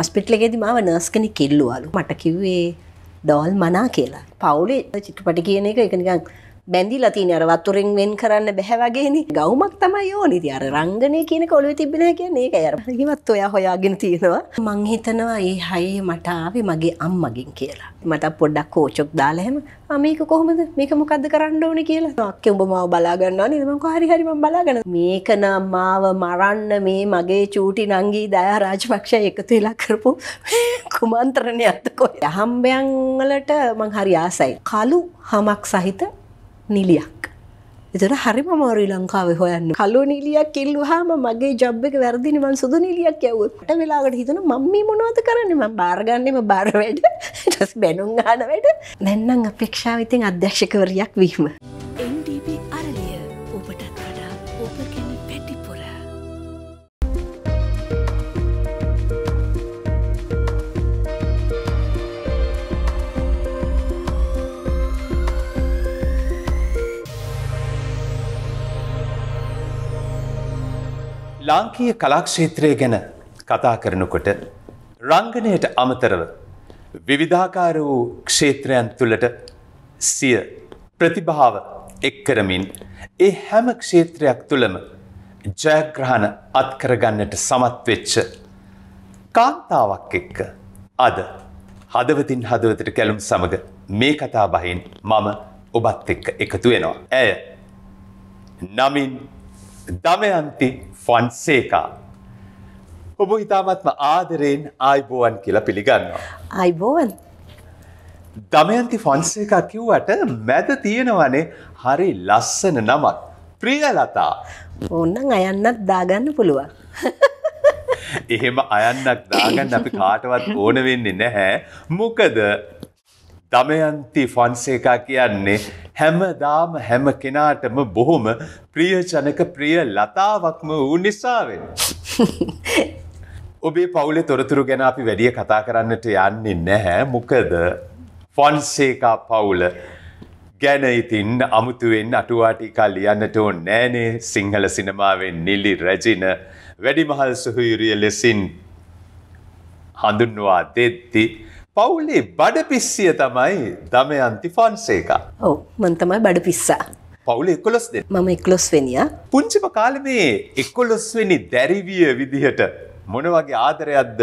හස්පිටලගෙදි මාව නර්ස් කෙනෙක් කිල්ලුවලු මට කිව්වේ ඩෝල් මනා කියලා. පවුලේ චිත්‍රපටි කියන එක එක නිකන් බැඳිලා තියෙන අර වතුරෙන් වෙන් කරන්න බැහැ වගේනේ. ගවුමක් තමයි ඕනේ. ඉතින් අර රංගනය කියන එක ඔළුවේ තිබෙන්නේ නැහැ කියන්නේ ඒකයි අර. ඊවත් ඔයා හොයාගෙන තියෙනවා. මං හිතනවා මේ හයේ මට ආවේ මගේ අම්මගෙන් කියලා. මට පොඩ්ඩක් කෝචොක් දාලා හැම මේක කොහොමද මේක මොකක්ද කරන්න ඕන කියලා අක්ක උඹ මාව බලාගන්නවා නේද මං කොහරි හරි මං බලාගන්න මේක නම් මාව මරන්න මේ මගේ චූටි නංගී දයා රාජපක්ෂ එකතු වෙලා කරපු කුමන්ත්‍රණයක් කොහෙද හම්බයන් වලට මං හරි ආසයි කළු හමක් සහිත නිලියක්. එතට හරිම මාරු ලංකාවේ හොයන්න කලු නිලියක් කිල්ලු හාම මගේ ජබ්ක වැරදිනිවන් සුදු නිලියක් යවුට වෙලාට හිතන මම්මි මොනවත කරන්නම බාර්ගන්නම බාරවැඩ ටස් බැනුම් ගානවැට නැන්නම් අපේක්ෂාවිතින් අධ්‍යක්ෂකවරයක් වීම. ලාංකීය කලාක්ෂේත්‍රය ගැන කතා කරනකොට රංගනයට අමතරව විවිධාකාර වූ ක්ෂේත්‍රයන් තුළට සිය ප්‍රතිභාව එක්කරමින් ඒ හැම ක්ෂේත්‍රයක් තුළම ජයග්‍රහණ අත්කරගන්නට සමත්වෙච්ච කාන්තාවක් එක්ක අද හදවතින් හදවතට කැලුම් සමඟ මේ කතා බහින් මම ඔබත් එක්ක එකතු වෙනවා. ඇය නමින් දමයන්ති ෆොන්සේකා. ඔබ ඉතාමත්ම ආදරයෙන් ආයිබෝවන් කියලා පිළිගන්නවා. අයිබෝවන් දමයන්ති ෆොන්සේකා කිව්වට මැද තියෙනවනේ හරි ලස්සන නමත්. ප්‍රිය ලතා ඔන්න අයන්නත් දාගන්න පුළුවන්. එහෙම අයන්නක් දාගන්න අපි කාටවත් ඕන වෙන්නේ නැහැ. මොකද දමයන්ති ෆොන්සේකා කියන්නේ හැමදාම හැම කෙනාටම බොහොම ප්‍රියජනක ප්‍රිය ලතාවක්ම වූ නිසාවෙන්. ඔබේ පවුලෙ තොරතුරු ගැන අපි වැඩිය කතා කරන්නට යන්නේ නැහැ මොකද ෆොන්සේකා පවුල ගැන ඉතින් අමුතුවෙන් අටුවාටිකා ලියන්නට ඕන් නෑනේ සිංහල සිනමාවෙන් නිලි රැජින වැඩිමහල් සුහුයුරිය ලෙසින් හඳුන්වා දෙද්දි පවුලේ බඩ පිස්සිය තමයි දමයන්ති ෆන්සේකා ඔව මන්තමයි බඩ පිස්සා පවුල එකොලොස් දෙ මම එක්ලොස් වෙනිය පුංචිම කාල මේ එක්කොලොස්වෙනි දැරිවිය විදිහට මොන වගේ ආදරයක්ද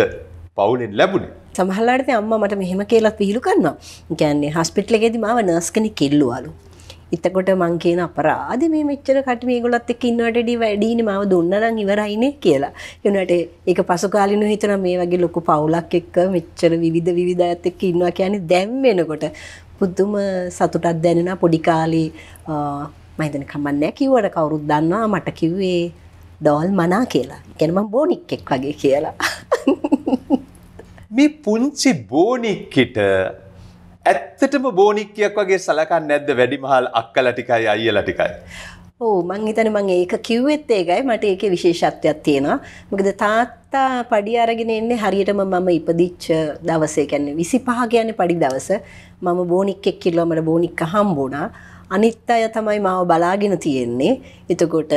පවුලෙන් ලැබුණේ සමහල්ලාට අම්ම මට මෙහෙම කියලත් විහිලු කරන්නවා ගැන්නේ හස්පිටල එකෙදි මාව නර්ස්කනි කෙල්ලුවලු එතකොට මං කියන අපරාධ මේ මෙච්චර කට මේගොල්ලත් එක්ක ඉන්නවට ඩි වැඩිනේ මම දුන්නනම් ඉවරයිනේ කියලා. ඒනට ඒක පසුකාලිනු හිතන මේ වගේ ලොකු පවුලක් එක්ක මෙච්චර විවිධ විවිධ අයත් එක්ක ඉන්නවා කියන්නේ දැන් වෙනකොට පුදුම සතුටක් දැනෙනවා පොඩි කාලේ මම හිතන්නේ කමන්නේ කිව්වට කවුරුත් දන්නවා මට කිව්වේ ඩෝල් මනා කියලා. කියන්නේ මම බොනික් එක් වගේ කියලා. මේ පුංචි බොනික්කිට ඇත්තටම බෝනික්කයක් වගේ සලකන්න නැද්ද වැඩිමහල් අක්කලා ටිකයි අයියලා ටිකයි. ඕ මං හිතන්නේ මං ඒක කිව්වෙත් ඒකයි මට ඒකේ විශේෂත්වයක් තියෙනවා. මොකද තාත්තා පඩි අරගෙන එන්නේ හරියටම මම ඉපදිච්ච දවසේ කියන්නේ 25 කියන්නේ පඩි දවස. මම බෝනික්කෙක් කියලා මට බෝනික්ක හම්බුණා. අනිත් අය තමයි මාව බලාගෙන තියෙන්නේ. එතකොට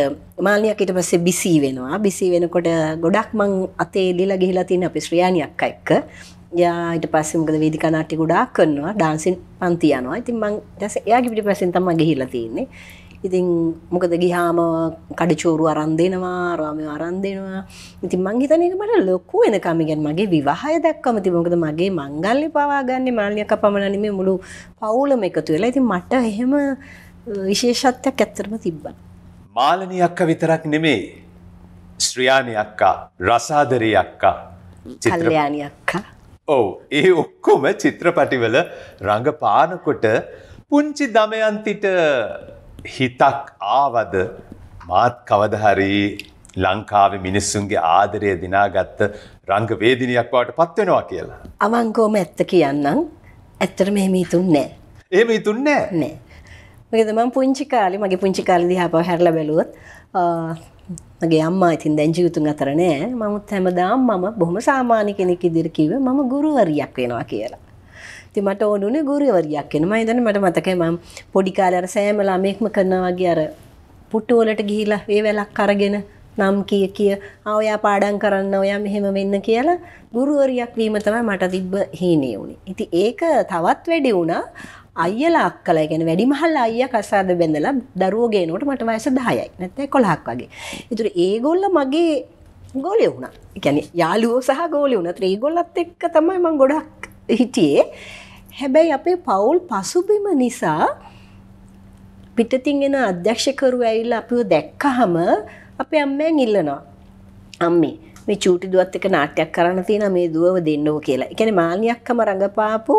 මාලියක් ඊට පස්සේ බිසි වෙනවා. බිසි වෙනකොට ගොඩක් මං අතේ එලිලා ගිහිලා තියෙන අපේ ශ්‍රියාණියක් එක්ක. යා ඊට පස්සේ මොකද වේදිකා නාට්‍ය ගොඩාක් කරනවා ඩාන්සින් පන්ති යනවා. ඉතින් මං දැස එයාගේ පිටිපස්සෙන් තමයි ගිහිල්ලා තියෙන්නේ. ඉතින් මොකද ගිහාම කඩචෝරු අරන් දෙනවා, රාමේ අරන් දෙනවා. ඉතින් මං හිතන්නේ ඒක මට ලොකු වෙනකම් ඉගෙන මගේ විවාහය දක්වාම තිබුණා. මොකද මගේ මංගල්‍ය පවා ගන්න මාළියක් අපමණ නෙමෙයි මුළු පවුලම එකතු වෙලා. ඉතින් මට එහෙම විශේෂත්වයක් ඇත්තටම තිබ්බා. මාලනී අක්කා විතරක් නෙමෙයි. ශ්‍රියානි අක්කා, රසාදරී අක්කා, කල්යාණි අක්කා ඔව් ඒ ඔක්කොම චිත්‍රපටිවල රඟපානකොට පුංචි දමයන්තිට හිතක් ආවද මාත් කවදහරි ලංකාවේ මිනිස්සුන්ගේ ආදරය දිනාගත්ත රංගවේදිනියක් බවට පත්වෙනවා කියලා. අවංකෝම ඇත්ත කියන්නම් ඇත්තට මෙහෙම හිතුන් නෑ. එහෙම හිතුන් නෑ නෑ. මොකද මම පුංචි කාලේ මගේ පුංචි කාලේ දිහා බව හැරලා බැලුවොත් මගේ අම්මා ඉතින් දැන් ජීවිතුන් අතර නෑ. මමුත් හැමදාම මම බොහොම සාමාන්‍ය කෙනෙක් ඉදිරිය කිව්වේ මම ගුරුවරියක් වෙනවා කියලා. ඉතින් මට ඕනුනේ ගුරුවරියක් වෙන. මම හිතන්නේ මට මතකයි මම පොඩි කාලේ අර සෑම ළමෙක්ම කරනා වගේ අර පුට්ටු වලට ගිහිලා වේවැලක් අරගෙන නම් කිය කිය ආ ඔයා පාඩම් කරන්න ඔයා මෙහෙම වෙන්න කියලා ගුරුවරියක් වීම තමයි මට තිබ්බ හීනේ උනේ. ඉතින් ඒක තවත් වැඩි වුණා. අයියලා අක්කලා ගැන වැඩිමහල් අයියා කසාද බැඳලා දරුවෝ ගේනකොට මට වයස 10යි නැත්නම් 11ක් වගේ. ඒතර ඒගොල්ල මගේ ගෝලය වුණා. කියන්නේ යාළුවෝ සහ ගෝලය වුණා. ඒතර ඒගොල්ලත් එක්ක තමයි මම ගොඩක් හිටියේ. හැබැයි අපේ පවුල් පසුබිම නිසා පිටතින් එන අධ්‍යක්ෂකරු ඇවිල්ලා අපිව දැක්කහම අපේ අම්මෙන් ඉල්ලනවා. අම්මේ මේ චූටි දුවත් එක නාට්‍යයක් කරන්න තියෙන මේ දුවව දෙන්නෝ කියලා. ඒ කියන්නේ මාල්නියක්කම රඟපාපු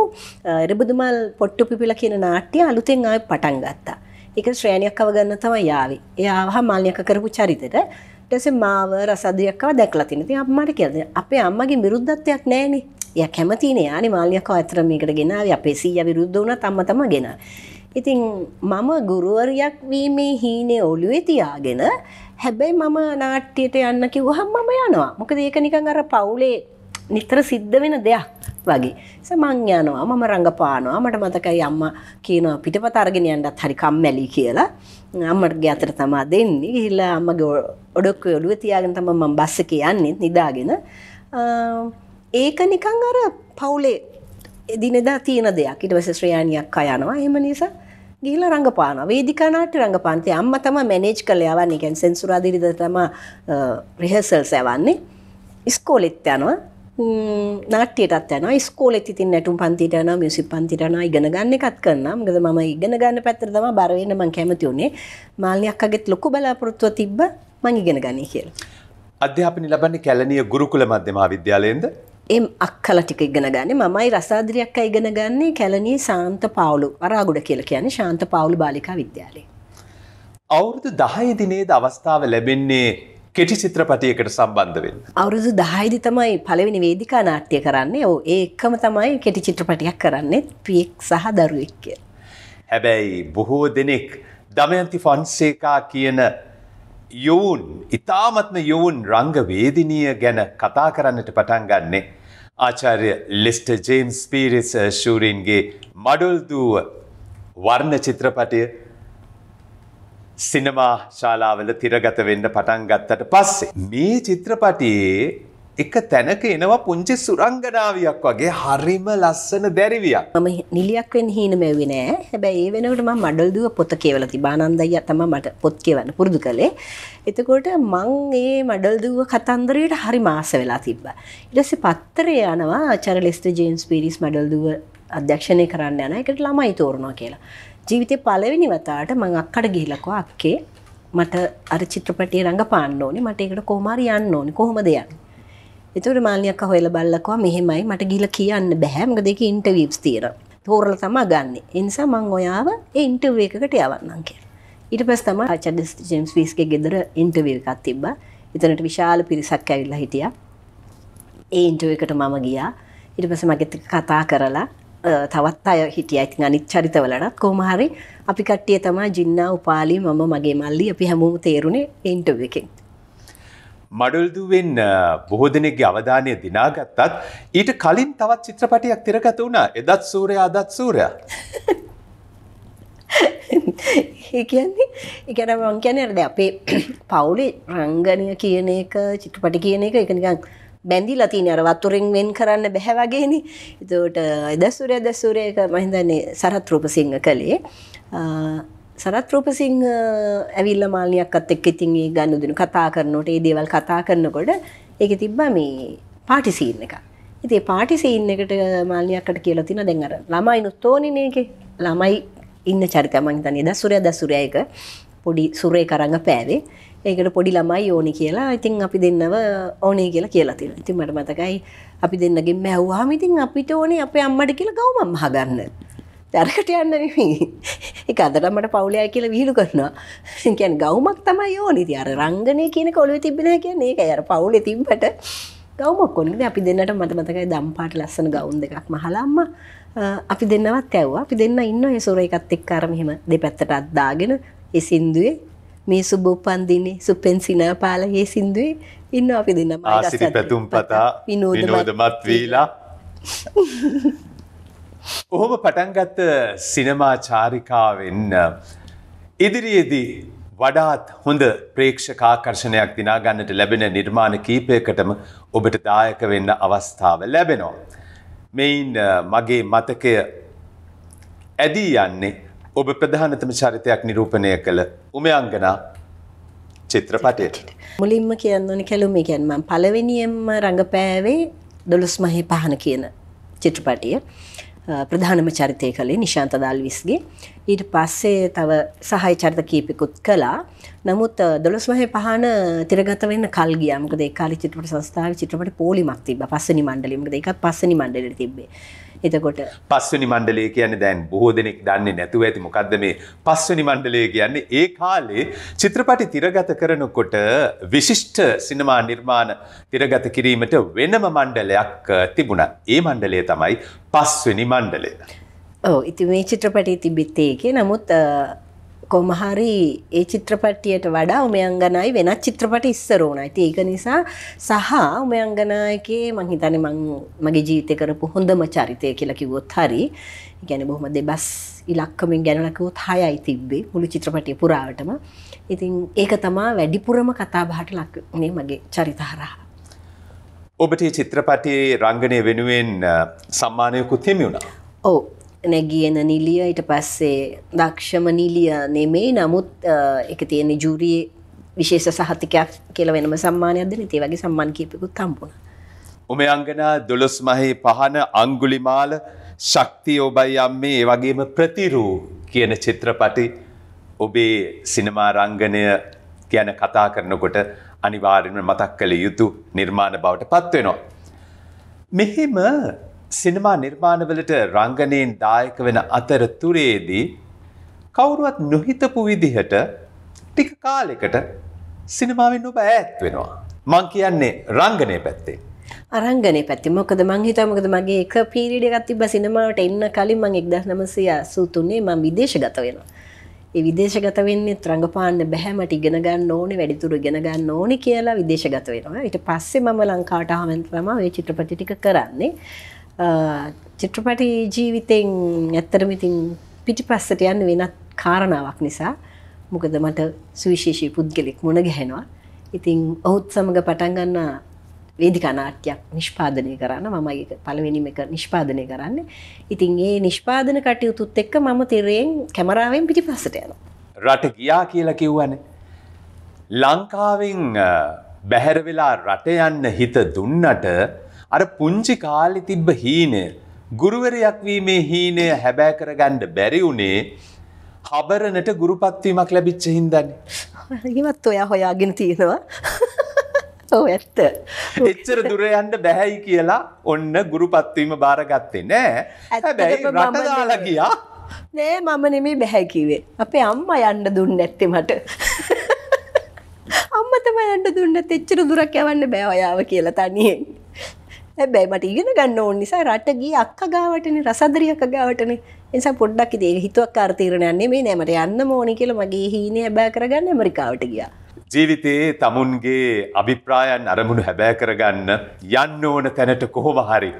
රබුදුමල් පොට්ටු පිපිලා කියන නාට්‍ය අලුතෙන් ආයෙ පටන් ගත්තා. ඒක ශ්‍රේණියක් අවගන්න තමයි යාවේ. ඒ ආවහ මාල්නියක කරපු චරිතෙට ඊට පස්සේ මාව රසදියක්කව දැක්ලා තිනේ. ඉතින් අම්මට කියලා අපේ අම්මගේ විරුද්ධත්වයක් නැහැනේ. එයා කැමතිනේ ආනේ මාල්නියකව අතර මේකට ගෙනාවේ. අපේ සීයා විරුද්ධ වුණත් අම්මා තමයි ගෙනාවේ. ඉතින් මම ගුරුවරයක් වීමේ හීනේ ඔළුවේ තියාගෙන හැබැයි මම නාට්‍යයට යන්න කිව්වහම මම යනවා. මොකද ඒක නිකන් අර පවුලේ නිතර සිද්ධ වෙන දෙයක් වගේ. සමන් යනවා මම රඟපානවා. මට මතකයි අම්මා කියනවා පිටපත අරගෙන යන්නත් හරි කම්මැලි කියලා. අම්මගේ අතට තමා දෙන්නේ. ගිහිල්ලා අම්මගේ ඔඩොක්කුව ඔළුවේ තියාගෙන තමයි මම බස් එකේ යන්නේ නිදාගෙන. ඒක නිකන් අර පවුලේ එදිනෙදා තියෙන දෙයක්. ඊට පස්සේ ශ්‍රේයානියක් අයනවා. එහෙම නිසා ගිහිල රඟපාන වේදිකානාට රඟපාන්තය අම්ම තම මැනේජ් කළ යවන්නේ ගැන් සෙන්සුරාදිරිද තම රිහසල් සැවන්නේ ඉස්කෝලෙත් යනවා නාට්‍යයටත් යනවා ස්කෝලෙත් ඉතින් නැටුම් පන්තිට යනවා මියුසික් පන්තිට යනවා ඉගෙන ගන්න එකත් කරනවා මොකද මම ඉගෙන ගන්න පැත්තට තමයි බර වෙන්න මම කැමති උනේ මාල්නියක් අගෙත් ලොකු බලාපොරොත්තුව තිබ්බ මම ඉගෙන ගන්නේ කියලා අධ්‍යාපනය ලබන්නේ කැලණිය ගුරුකුල මධ්‍යම විද්‍යාලයෙන්ද ඒ අක්කල ටික ඉගෙන ගන්න මමයි රසාදිරියක් ඉගෙන ගන්නේ කැලනී සාන්ත පාවුලු වරාගුඩ කියලා කියන්නේ ශාන්ත පාවුලු බාලිකා විද්‍යාලේ. අවුරුදු දහය දිනේද අවස්ථාව ලැබෙන්නේ කෙටි චිත්‍රපටයකට සම්බන්ධ වෙන්න. අවුරුදු දහයිදි තමයි පළවෙනි වේදිකා නාට්‍ය කරන්නේ ඕ ඒකම තමයි කෙටි චිත්‍රපටයක් කරන්නේ පියෙක් සහ දරුවෙක් කිය. හැබැයි බොහෝ දෙනෙක් දමයන්ති ෆොන්සේකා කියන යොවුන් ඉතාමත්ම යොවුන් රංගවේදිනිය ගැන කතා කරන්නට පටන් ගන්නේ. ආචාර්ය ලිස්ට ජේම්ස් පීරිස් ශූරීන්ගේ මඩුල්දූව වර්ණ චිත්‍රපටය සිනමා ශාලාවල තිරගත වෙන්න පටන් ගත්තට පස්සේ. මේ චිත්‍රපටයේ එක තැනක එනවා පුංචි සුරංගනාවියක් වගේ හරිම ලස්සන දැරිවියක්. මම නිලියක් වෙන්න හීන මැව්වේ නෑ. හැබැයි ඒ වෙනකොට මම මඩල් දුව පොත කියවලා තිබා. ආනන්ද අයියා තමයි මට පොත් කියවන්න පුරුදු කළේ. එතකොට මං ඒ මඩල් දුව කතන්දරයට හරි මාස වෙලා තිබ්බා. ඊට පස්සේ පත්තරේ යනවා ආචාර්ය ලෙස්ටර් ජේම්ස් පීරිස් මඩල් දුව අධ්‍යක්ෂණය කරන්න යන එකට ළමයි තෝරනවා කියලා. ජීවිතේ පළවෙනි වතාවට මං අක්කට ගිහිලකෝ අක්කේ මට අර චිත්‍රපටිය රඟපාන්න ඕනේ. මට ඒකට කොහොම හරි යන්න ඕනේ. කොහොමද යන්නේ? එතකොට මාලිනී අක්කා හොයලා බලලකෝ මෙහෙමයි මට ගිහලා කියන්න බෑ මොකද ඒකේ ඉන්ටර්විව්ස් තියෙනවා. තෝරලා තමයි ගන්නෙ. ඒ නිසා මම ඔයාව ඒ ඉන්ටර්විව් එකකට යවන්නම් කියලා. ඊට පස්සේ තමයි ආචාර්ය ජේම්ස් වීස්ගේ ගෙදර ඉන්ටර්විව් එකක් තිබ්බා. එතනට විශාල පිරිසක් ඇවිල්ලා හිටියා. ඒ ඉන්ටර්විව් එකට මම ගියා. ඊට පස්සේ මගෙත් කතා කරලා තවත් අය හිටිය ඉතින් අනිත් චරිතවලටත් කොහොම හරි අපි කට්ටිය තමයි ජින්නා උපාලි මම මගේ මල්ලි අපි හැමෝම තේරුණේ ඉන්ටර්වියු එකෙන්. මඩුල්දුවෙන් බොහෝ දෙනෙක්ගේ අවධානය දිනාගත්තත් ඊට කලින් තවත් චිත්‍රපටයක් තිරගත වුණා එදත් සූරය අදත් සූරය ඒකන්නේ ඉගැන මං කියන ඇද අපේ පවුලි රංගනය කියන එක චිත්‍රපටි කියන එක එකනිකං බැඳි ලතින අර වත්තුරෙන් වෙන් කරන්න බැහැවගේන එතට එදසුරය දැසුරයක මහින්දන්නේ සරත් රූපසිංහ කළේ සරත් රූපසිංහ ඇවිල්ල මාලියක්ත් එක් ඉතින් ඒ ගන්න දෙන කතා කරනට ඒ දේවල් කතා කරනකොට ඒක තිබ්බ මේ පාටිසීන් එක ඉතිේ පාටිසීන් එකට මාලියක්කට කියලා තින දෙන්නර ළමයි නුත්තෝනින එක ළමයි ඉන්න චරිතමන් තනි දසුරය දසුරයක පොඩි සුරේ කරඟ පෑවේ ඒකට පොඩි ළමයි ඕනි කියලා ඉතින් අපි දෙන්නව ඕනේ කියලා කියලා තියෙන ඉතින් මට මතකයි අපි දෙන්නගේ මැහ්වාම ඉතින් අපිට ඕනේ අපේ අම්මට කියලා ගෞමම් හගන්න තරකට යන්න නෙමේ එක අදට මට පවුලයා කියලා විහිළු කරනවා කියන් ගෞමක් තමයි ඕනි ති අර රංගනය කියන කොළුව තිබෙන කියන්නේ එක අර පවුල තිබට ගෞමක් කොනද අපි දෙන්නට මත මතකයි දම්පාට ලස්සන ගෞන් දෙකක් මහලාම්ම අපි දෙන්නවත් ඇව්වා අපි දෙන්න ඉන්න හෙසුර එකත් එක් කරමහෙම දෙපැත්තට අත්දාගෙන ඒ සින්දුවේ මේ සුබ උපන්දිනේ සුපෙන් සිනාපාල ඒ සින්දුවේ ඉන්න අපි දෙන්න ආසිරි පැතුම් පතා විනෝදමත් වීලා ඔහොම පටන්ගත්ත සිනමා චාරිකාවෙන්න ඉදිරියේදී වඩාත් හොඳ ප්‍රේක්ෂකාකර්ෂණයක් දිනාගන්නට ලැබෙන නිර්මාණ කීපයකටම ඔබට දායක වෙන්න අවස්ථාව ලැබෙනවා. මෙයින් මගේ මතකය ඇදී යන්නේ ඔබ ප්‍රධානතම චරිතයක් නිරූපණය කළ උමයංගනා චිත්‍රපටයට. මුලින්ම කියන්න ඕනි කැලුම් ගැන්ම පලවෙනියෙන්ම රඟපෑවේ දොළොස් මහි පහන කියන චිත්‍රපටිය. ප්‍රධානම චරිතය කළේ නිශාන්ත දල්විස්ගේ ඊට පස්සේ තව සහය චරිත කීපෙකුත් කළා නමුත් දොළොස්මහේ පහන තිරගත වෙන්න කල් ගියා. මොකද ඒ කාලේ චිත්‍රපට සංස්ථාවේ චිත්‍රපට පොලිමක් තිබ්බා. පස්වෙනි මණ්ඩලය. මොකද ඒකත් පස්වෙනි මණ්ඩලෙට තිබ්බේ. එතකොට පස්වෙනි මණ්ඩලය කියන්නේ දැන් බොහෝ දෙනෙක් දන්නේ නැතුව ඇති මොකද්ද මේ පස්වෙනි මණ්ඩලය කියන්නේ ඒ කාලේ චිත්‍රපටි තිරගත කරනකොට විශිෂ්ට සිනමා නිර්මාණ තිරගත කිරීමට වෙනම මණ්ඩලයක් තිබුණා. ඒ මණ්ඩලය තමයි පස්වෙනි මණ්ඩලය. ඔව් ඉතින් මේ චිත්‍රපටයේ තිබිත් ඒකේ නමුත් කොමහරි ඒ චිත්‍රපටියට වඩා උමයංගනයි වෙනත් චිත්‍රපට ඉස්සර ඕන ඇති ඒක නිසා සහ උමයංගනායකේ මංහිතන මං මගේ ජීවිතය කරපු හොඳම චරිතය කියලා කිවොත් හරි ගැන බොහොම දෙබස් ඉලක්කමින් ගැනලකවොත් හයයි තිබ්බේ මුළු චිත්‍රපටය පුරාවටම ඉතින් ඒක තමා වැඩිපුරම කතාබහට ලක්නේ මගේ චරිතහරහා ඔබට චිත්‍රපටයේ රංගනය වෙනුවෙන් සම්මානයකුත් හිමි වුණා ඕ නැගියන නිලිය ඊට පස්සේ දක්ෂම නිලිය නෙමෙයි නමුත් එක තියෙන ජූරී විශේෂ සහතිකයක් කියල වෙනම සම්මානයක් දෙන තේ වගේ සම්මාන කීපකුත් තම්පුණ. උමේ අංගනා දොළොස් මහේ පහන අංගුලිමාල ශක්තිය ඔබයි අම්මේ ඒ වගේම ප්‍රතිරූ කියන චිත්‍රපටි ඔබේ සිනමා රංගනය ගැන කතා කරනකොට අනිවාර්යෙන්ම මතක් කළ යුතු නිර්මාණ බවට පත්වෙනවා. මෙහෙම සිනමා නිර්මාණවලට රංගනයෙන් දායක වෙන අතරතුරේදී කවුරුවත් නොහිතපු විදිහට ටික කාලෙකට සිනමාවෙන් ඔබ ඈත් වෙනවා. මං කියන්නේ රංගනය පැත්තේ. අරංගනය පැත්ති මොකද මංහිතා මොකද මගේ එක පීරිඩ එකක් තිබ සිනමාවට එන්න කලින් මං එක්දස් නමසය සූතුන්නේ මං විදේශගත වෙනවා. ඒ විදේශගත වෙන්නේ රඟපාන්න බැහැ මට ඉගෙන ගන්න ඕනේ වැඩිදුර ඉගෙන ගන්න ඕනේ කියලා විදේශගත වෙනවා. ඊට පස්සේ මම ලංකාවට ආවෙන් තමයි මේ චිත්‍රපටි ටික කරන්නේ. චිත්‍රපටි ජීවිතෙන් ඇත්තරම ඉතින් පිටිපස්සට යන්න වෙනත් කාරණාවක් නිසා මොකද මට සුවිශේෂී පුද්ගලෙක් මුණ ගැහෙනවා. ඉතින් ඔහුත් සමඟ පටන්ගන්න වේදිකා නාට්‍යයක් නිෂ්පාදනය කරන්න මම ඒක පළවෙනිම එක නිෂ්පාදනය කරන්න. ඉතින් ඒ නිෂ්පාදන කටයුතුත් එක්ක මම තිරයෙන් කැමරාවෙන් පිටිපස්සට යනවා. රට ගියා කියලා කිව්වනේ. ලංකාවෙන් බැහැර වෙලා රට යන්න හිත දුන්නට අර පුංචි කාලි තිබ්බ හීනය ගුරුවරයක් වීමේ හීනය හැබෑ කරගන්න බැරි වුණේ හබරනට ගුරුපත්වීමක් ලැබිච්ච හින්දන්නේ ඉවත් ඔයා හොයාගෙන තියෙනවා ඔව ඇත්ත එච්චර දුරයන්ට බැහැයි කියලා ඔන්න ගුරුපත්වීම බාරගත්තේ නෑ ඇැබැයි රටදාලා ගියා නෑ මම නෙමේ බැහැකිවේ අපේ අම්ම යන්න දුන්න ඇත්තේ මට අම්මතම යන්න දුන්න තෙච්චර දුරක් යවන්න බෑ ඔයාව කියලා තනියෙන් හැබැයි මට ඉගෙන ගන්න ඕන නිසා රට ගියේ අක්කා ගාවටනේ රසදරිය අක්කා ගාවටනේ. ඒ නිසා පොඩ්ඩක් ඉතින් හිතුවක්කාර තීරණයක් නෙමෙයි නෑ මට යන්නම ඕනි කියලා මගේ හීනේ හැබෑ කරගන්න ඇමරිකාවට ගියා. ජීවිතයේ තමුන්ගේ අභිප්‍රායන් අරමුණු හැබෑ කරගන්න යන්න ඕන තැනට කොහොම හරි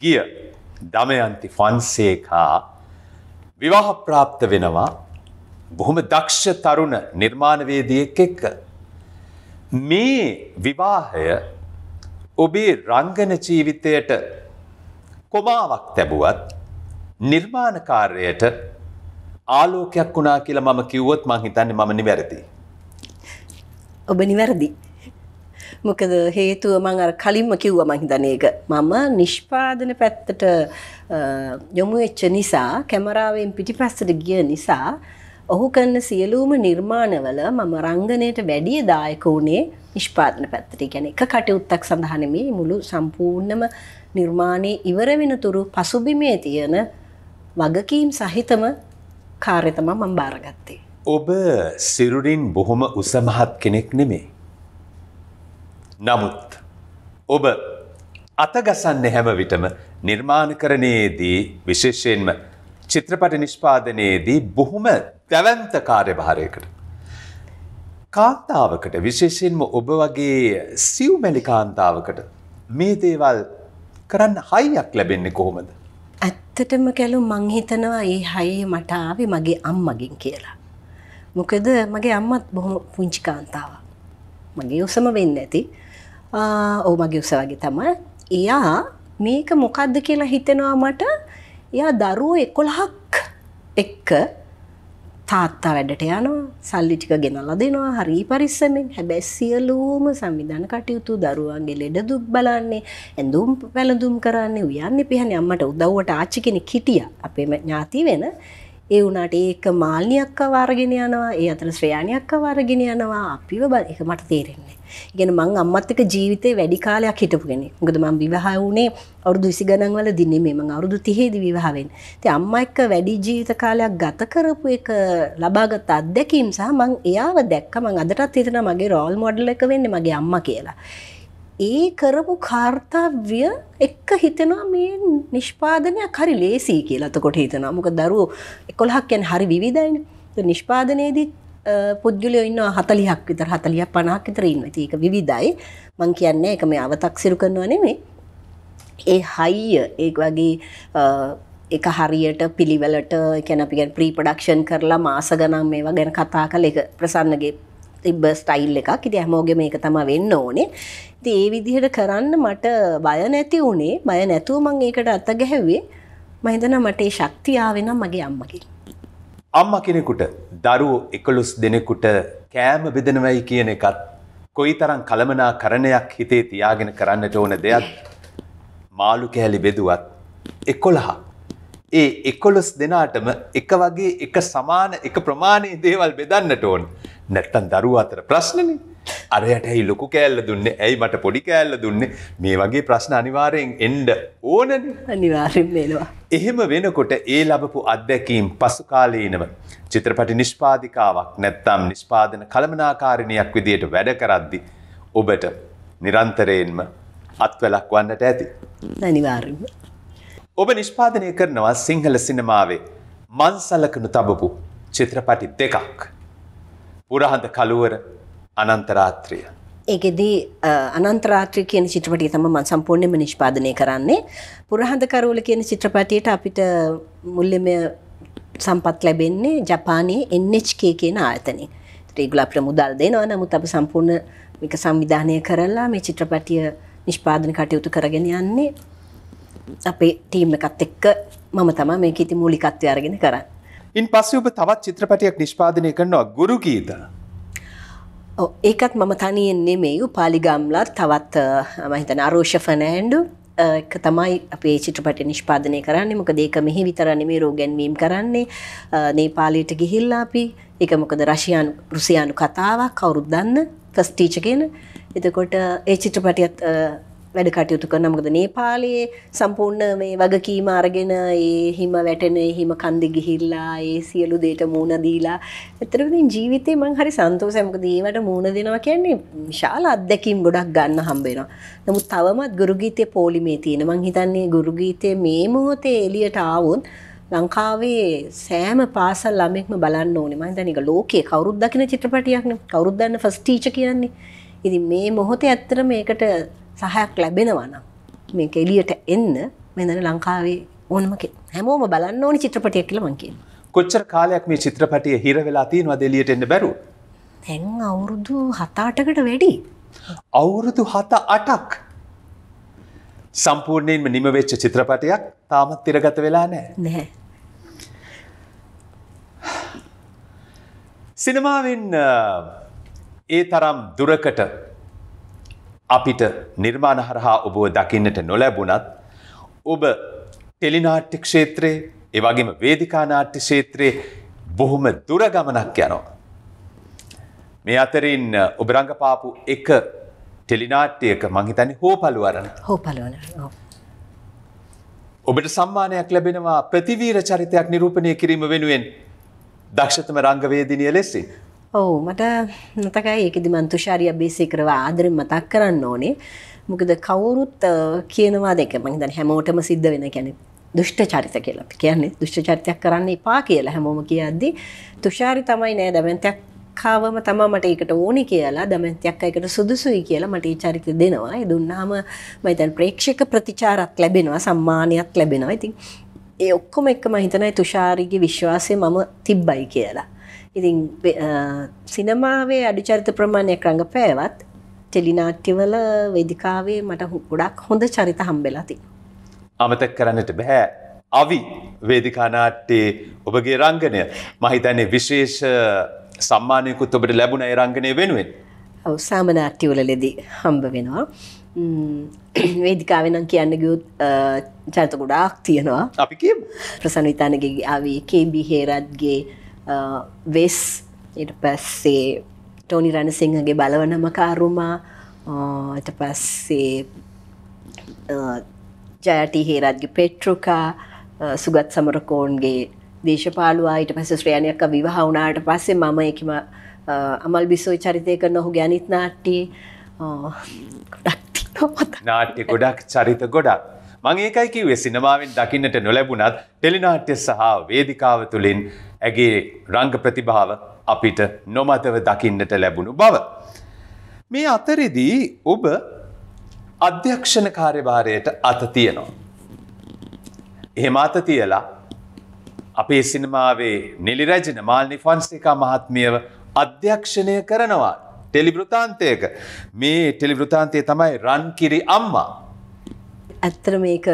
ගිය දමයන්ති ෆන්සේකා විවාහ ප්‍රාප්ත වෙනවා බොහොම දක්ෂ තරුණ නිර්මාණවේදියෙක් එක්ක මේ විවාහය ඔබේ රංගන ජීවිතයට කොමාවක් තැබුවත් නිර්මාණකාරයට ආලෝකයක් වුණා කියලා මම කිව්වොත් මං හිතන්නේ මම නිවැරදි. ඔබ නිවැරදි. මොකද හේතුව මං අර කලින්ම කිව්වා මං හිතන්නේ ඒක. මම නිෂ්පාදන පැත්තට යොමු වෙච්ච නිසා කැමරාවෙන් පිටිපස්සට ගිය නිසා ඔහු කරන සියලුම නිර්මාණවල මම රංගනයට වැඩිය දායක වුණේ නිෂ්පාදන පැත්තට ගැන එක කටයුත්තක් සඳහනමේ මුළු සම්පූර්ණම නිර්මාණය ඉවර වෙනතුරු පසුබිමේ තියෙන වගකීම් සහිතම කාර්යතම මං භාරගත්තේ. ඔබ සිරුරින් බොහොම උසමහත් කෙනෙක් නෙමේ. නමුත් ඔබ අතගසන්න හැම විටම නිර්මාණකරණයේදී විශේෂයෙන්ම චිත්‍රපට නිෂ්පාදනයේදී බොහොම දැවන්ත කාර්යභාරයකට කාන්තාවකට විශේෂයෙන්ම ඔබ වගේ සිව්මැලි කාන්තාවකට මේ දේවල් කරන්න හයියක් ලැබෙන්නේ කොහොමද. ඇත්තටම කැලු මංහිතනවා ඒ හයේ මට ආවේ මගේ අම්මගින් කියලා. මොකද මගේ අම්මත් බොහොම පුංචි කාන්තාව. මගේ උසම වෙන්න ඇති ඕ මගේ උසවගේ තම එයා මේක මොකක්ද කියලා හිතෙනවා මට එයා දරුවෝ එකොළහක් එක්ක තාත්තා වැඩට යනවා සල්ලි ටික ගෙනල්ලා දෙනවා හරි පරිස්සමෙන් හැබැයි සියලුම සංවිධාන කටයුතු දරුවන්ගේ ලෙඩ දුක් බලන්නේ ඇඳුම් පැළඳුම් කරන්නේ උයන්නේ පිහන්නේ අම්මට උදව්වට ආච්චි කෙනෙක් හිටියා අපේ ඥාති වෙන ඒ වුණට ඒක මාල්නියක්ක වාරගෙන යනවා ඒ අතර ශ්‍රයාණයක්ක වාරගෙන යනවා අපිව බ එක මට තේරෙන්නේ ඉගෙන මං අම්මත්තක ජීවිතය වැඩි කාලයක් හිටපුගෙන ගොද මං විවාහ වුණේ අවුදු විසි ගණන්වල දින්නේ මේ මං අවුදු තිහේද විවාහෙන් ති අම්ම එක්ක වැඩි ජීවිත කාලයක් ගත කරපු එක ලබාගත් අත්දැකීම් සහ මං එයාව දැක්ක මං අදටත් හිතන මගේ රෝල් මොඩල එක වෙන්න මගේ අම්ම කියලා ඒ කරපු කාර්තව්‍ය එක්ක හිතෙනවා මේ නිෂ්පාදනයක් හරි ලේසි කියලතකොට හිතනවා මොක දරුව එකොළහක් යැන් හරි විවිධයින නිෂ්පාදනයේදී පුද්ගලය ඉන්න හතලිහක් විතර හතලිය පනහක් විතර ඉන්න ඒක විවිධයි මං කියන්නේ එක මේ අවතක්සිරු කරනවා නෙමේ ඒ හයිය ඒ වගේ එක හරියට පිළිවෙලට කැනපිගෙන් ප්‍රීපඩක්ෂන් කරලා මාස ගනම් මේවා ගැන කතා කළ එක ප්‍රසන්නගේ තිබ්බ ස්ටයිල් එකක් ඉති හැමෝගේ මේක තම වෙන්න ඕනේ ති ඒ විදිහට කරන්න මට බය නැති වුණේ බය නැතුව මං ඒකට අත්ත ගැහැවේ මහිතන මටේ ශක්තියාවෙනම් මගේ අම්මකි. අම්ම කෙනෙකුට දරුවෝ එකොළුස් දෙනෙකුට කෑම බෙදනවයි කියන එකත් කොයි තරන් කළමනා කරණයක් හිතේ තියාගෙන කරන්නට ඕන දෙයක් මාළු කෑලි බෙදුවත් එකොළහා ඒ එකොළොස් දෙනාටම එක වගේ එක සමාන එක ප්‍රමාණය දේවල් බෙදන්නට ඕන්. නැත්තන් දරුව අතර ප්‍රශ්නන අරයට ඇයි ලොකු කෑල්ල දුන්න ඇයි මට පොඩි කෑල්ල දුන්න මේ වගේ ප්‍රශ්න අනිවාරයෙන් එන්ඩ ඕන අනිවාරෙන් වෙනවා. එහෙම වෙනකොට ඒ ලබපු අත්දැකීම් පසු කාලීනව චිත්‍රපටි නිෂ්පාධිකාවක් නැත්තම් නිෂ්පාදන කළමනාකාරණයක් විදියට වැඩ කරද්දි ඔබට නිරන්තරයෙන්ම අත්වලක් වන්නට ඇති. අනිවාරෙන්. ඔබ නිෂ්පාදනය කරනවා සිංහල සිනමාවේ මන්සලකනු තබපු චිත්‍රපටි දෙකක්. පුරහඳ කළුවර අනන්තරාත්‍රිය. ඒකෙදී අනන්තරාත්‍රය කියන චිත්‍රපටිය තම මන් සම්පූර්ණයම නිෂ්පාදනය කරන්නේ පුරහඳ කරවල කියන චිත්‍රපටියට අපිට මුල්ලම සම්පත් ලැබෙන්නේ ජපානයේ NHK කියන ආයතනය. ඒගොල්ලෝ අපිට මුදල් දෙනවා නමුත් අපි සම්පූර්ණ මේක සංවිධානය කරලා මේ චිත්‍රපටිය නිෂ්පාදන කටයුතු කරගෙන යන්නේ අපේ ටීම් එකත් එක්ක මම තමයි මේක ඉති මූලිකත්වය අරගෙන කරන්නේ. ඉන් පස්සේ ඔබ තවත් චිත්‍රපටයක් නිෂ්පාදනය කරනවා ගුරු ගීත. ඒකත් මම තනියෙන් නෙමෙයි උපාලිගම්ලත් තවත් මම හිතන අරෝෂ ෆර්නෑන්ඩෝ එක තමයි අපේ චිත්‍රපට නිෂ්පාදනය කරන්නේ මොකද ඒක මෙහි විතර නෙමෙයි රෝගන්වීම් කරන්නේ නේපාලයට ගිහිල්ලා අපි ඒක මොකද රෂියානු රුසියානු කතාවක් කවුරුත් දන්න ෆස්ට් ටීචර් කියන එතකොට ඒ චිත්‍රපටියත් වැඩ කටයුතු කරන මොකද නේපාලයේ සම්පූර්ණ මේ වගකීම අරගෙන ඒ හිම වැටෙන හිම කන්දේ ගිහිල්ලා ඒ සියලු දේට මූණ දීලා ඇත්තටම ජීවිතේ මං හරි සන්තෝෂයි මොකද ඒවට මූණ දෙනවා කියන්නේ විශාල අත්දැකීම් ගොඩක් ගන්න හම්බ වෙනවා නමුත් තවමත් ගුරු ගීතේ පොලිමේ තියෙන මං හිතන්නේ ගුරු ගීතේ මේ මොහොතේ එළියට ආවොත් ලංකාවේ සෑම පාසල් ළමෙක්ම බලන්න ඕනේ මං හිතන්නේ ඒක ලෝකයේ කවුරුත් දකින චිත්‍රපටියක් නේ කවුරුත් දන්න ෆස්ට් ටීචර් කියන්නේ ඉතින් මේ මොහොතේ ඇත්තටම මේකට සහයක් ලැබෙනවනම් මේ එලියට එන්න මෙදන ලංකාවේ ඕනමක හැමෝම බලන්න ඕනි චිත්‍රපටය කියල මංකින් කොච්චර කාලයක් මේ චිත්‍රපටය හිර වෙලා තියෙනවා දෙලියට එන්න බැරු තැන් අවුරුදු හතාටකට වැඩි අවුරුදු හත අටක් සම්පූර්ණයෙන්ම නිමවෙච්ච චිත්‍රපටයක් තාමත් තිරගත වෙලා නෑ නැහැ. සිනමාවෙන් ඒ තරම් දුරකට අපිට නිර්මාණ හරහා ඔබව දකින්නට නොලැබුණත් ඔබ ටෙලිනාට්‍ය ක්ෂේත්‍රයේ එවගේම වේදිකානාට්‍ය ක්ෂේත්‍රයේ බොහොම දුරගමනක් යනවා. මේ අතරින් ඔබ රඟපාපු එක ටෙලිනාට්‍යයක මංහිතනි හෝපලුවරණ හෝපලුවන ඔබට සම්මානයක් ලැබෙනවා ප්‍රතිවීර චරිතයක් නිරූපණය කිරීම වෙනුවෙන් දක්ෂතම රංගවේදිනිය ලෙසින්. ඔව් මට මතකයි ඒකෙදි මං තුෂාරි අබේසේකරව ආදරෙන් මතක් කරන්න ඕනේ. මොකද කවුරුත් කියනවා දෙක මං හිතන්නේ හැමෝටම සිද්ධ වෙන කියන්නේ දුෂ්ට චරිත කියලා. අපි කියන්නේ දුෂ්ට චරිතයක් කරන්න එපා කියලා හැමෝම කියද්දි තුෂාරි තමයි නෑ දමන්තයක් කාවම තමයි මට ඒකට ඕනි කියලා දමන්තයක් ඒකට සුදුසුයි කියලා මට ඒ චරිත දෙනවා. ඒ දුන්නාම මම හිතන්නේ ප්‍රේක්ෂක ප්‍රතිචාරයක් ලැබෙනවා, සම්මානයක් ලැබෙනවා. ඉතින් ඒ ඔක්කොම එක මම හිතනයි තුෂාරිගේ විශ්වාසය මම තිබ්බයි කියලා. ඉතින් සිනමාවේ අඩුචරිත ප්‍රමාණයක් රඟපෑවත් ටෙලිනාට්‍යවල වෙදිකාවේ මට ගොඩක් හොඳ චරිත හම්බෙලාති. අමතක් කරන්නට බැහැ. අවි වේදිකානාට්‍යයේ ඔබගේ රංගනය මහිතන්නේ විශේෂ සම්මානයකුත් ඔබට ලැබුණ රංගනය වෙනුවෙන්. ඔව සාමනාට්‍යවල ලෙදී හම්බ වෙනවා. වේදිකාවෙනම් කියන්න ගියුත් චරිත ගොඩාක් තියෙනවා අපි ප්‍රසන් විතානගේ ආවේ කේබි හේරත්ගේ වෙස් uh, ඊට පැස්සේ ටෝනි රණසිංහගේ බලවනම කාරුමා uh, ට පස්සේ uh, ජයටි හේරත්ගේ පෙට්ටරුකා සුගත් සමරකෝන්ගේ දේශපාලවා ඊට පස ශ්‍රයණයක්ක විවාහවුනාට පස්සේ මම එකම අමල් බිසෝයි චරිතය කරන ඔහු ගැනිත් නාට්ටේ නාට්‍ය ගොඩක් චරිත ගොඩක් මං ඒකයිකි වෙ සිනමාවෙන් දකින්නට නොලැබුණත් ටෙලිනාට්‍ය සහ වේදිකාව තුළින් ඇගේ රංග ප්‍රතිභාව අපිට නොමතව දකින්නට ලැබුණු බව. මේ අතරෙදී ඔබ අධ්‍යක්ෂණ කාර්යභාරයට අත තියනවා. එහෙම අත තියලා අපේ සිනමාවේ නිලිරැජන මාල්නි ෆන්ස්ටිකා මහත්මියව අධ්‍යක්ෂණය කරනවා ටෙලිවෘතාන්තයක මේ ටෙලිවෘතාන්තය තමයි රන් කිරි අම්මා. ඇත්තර මේක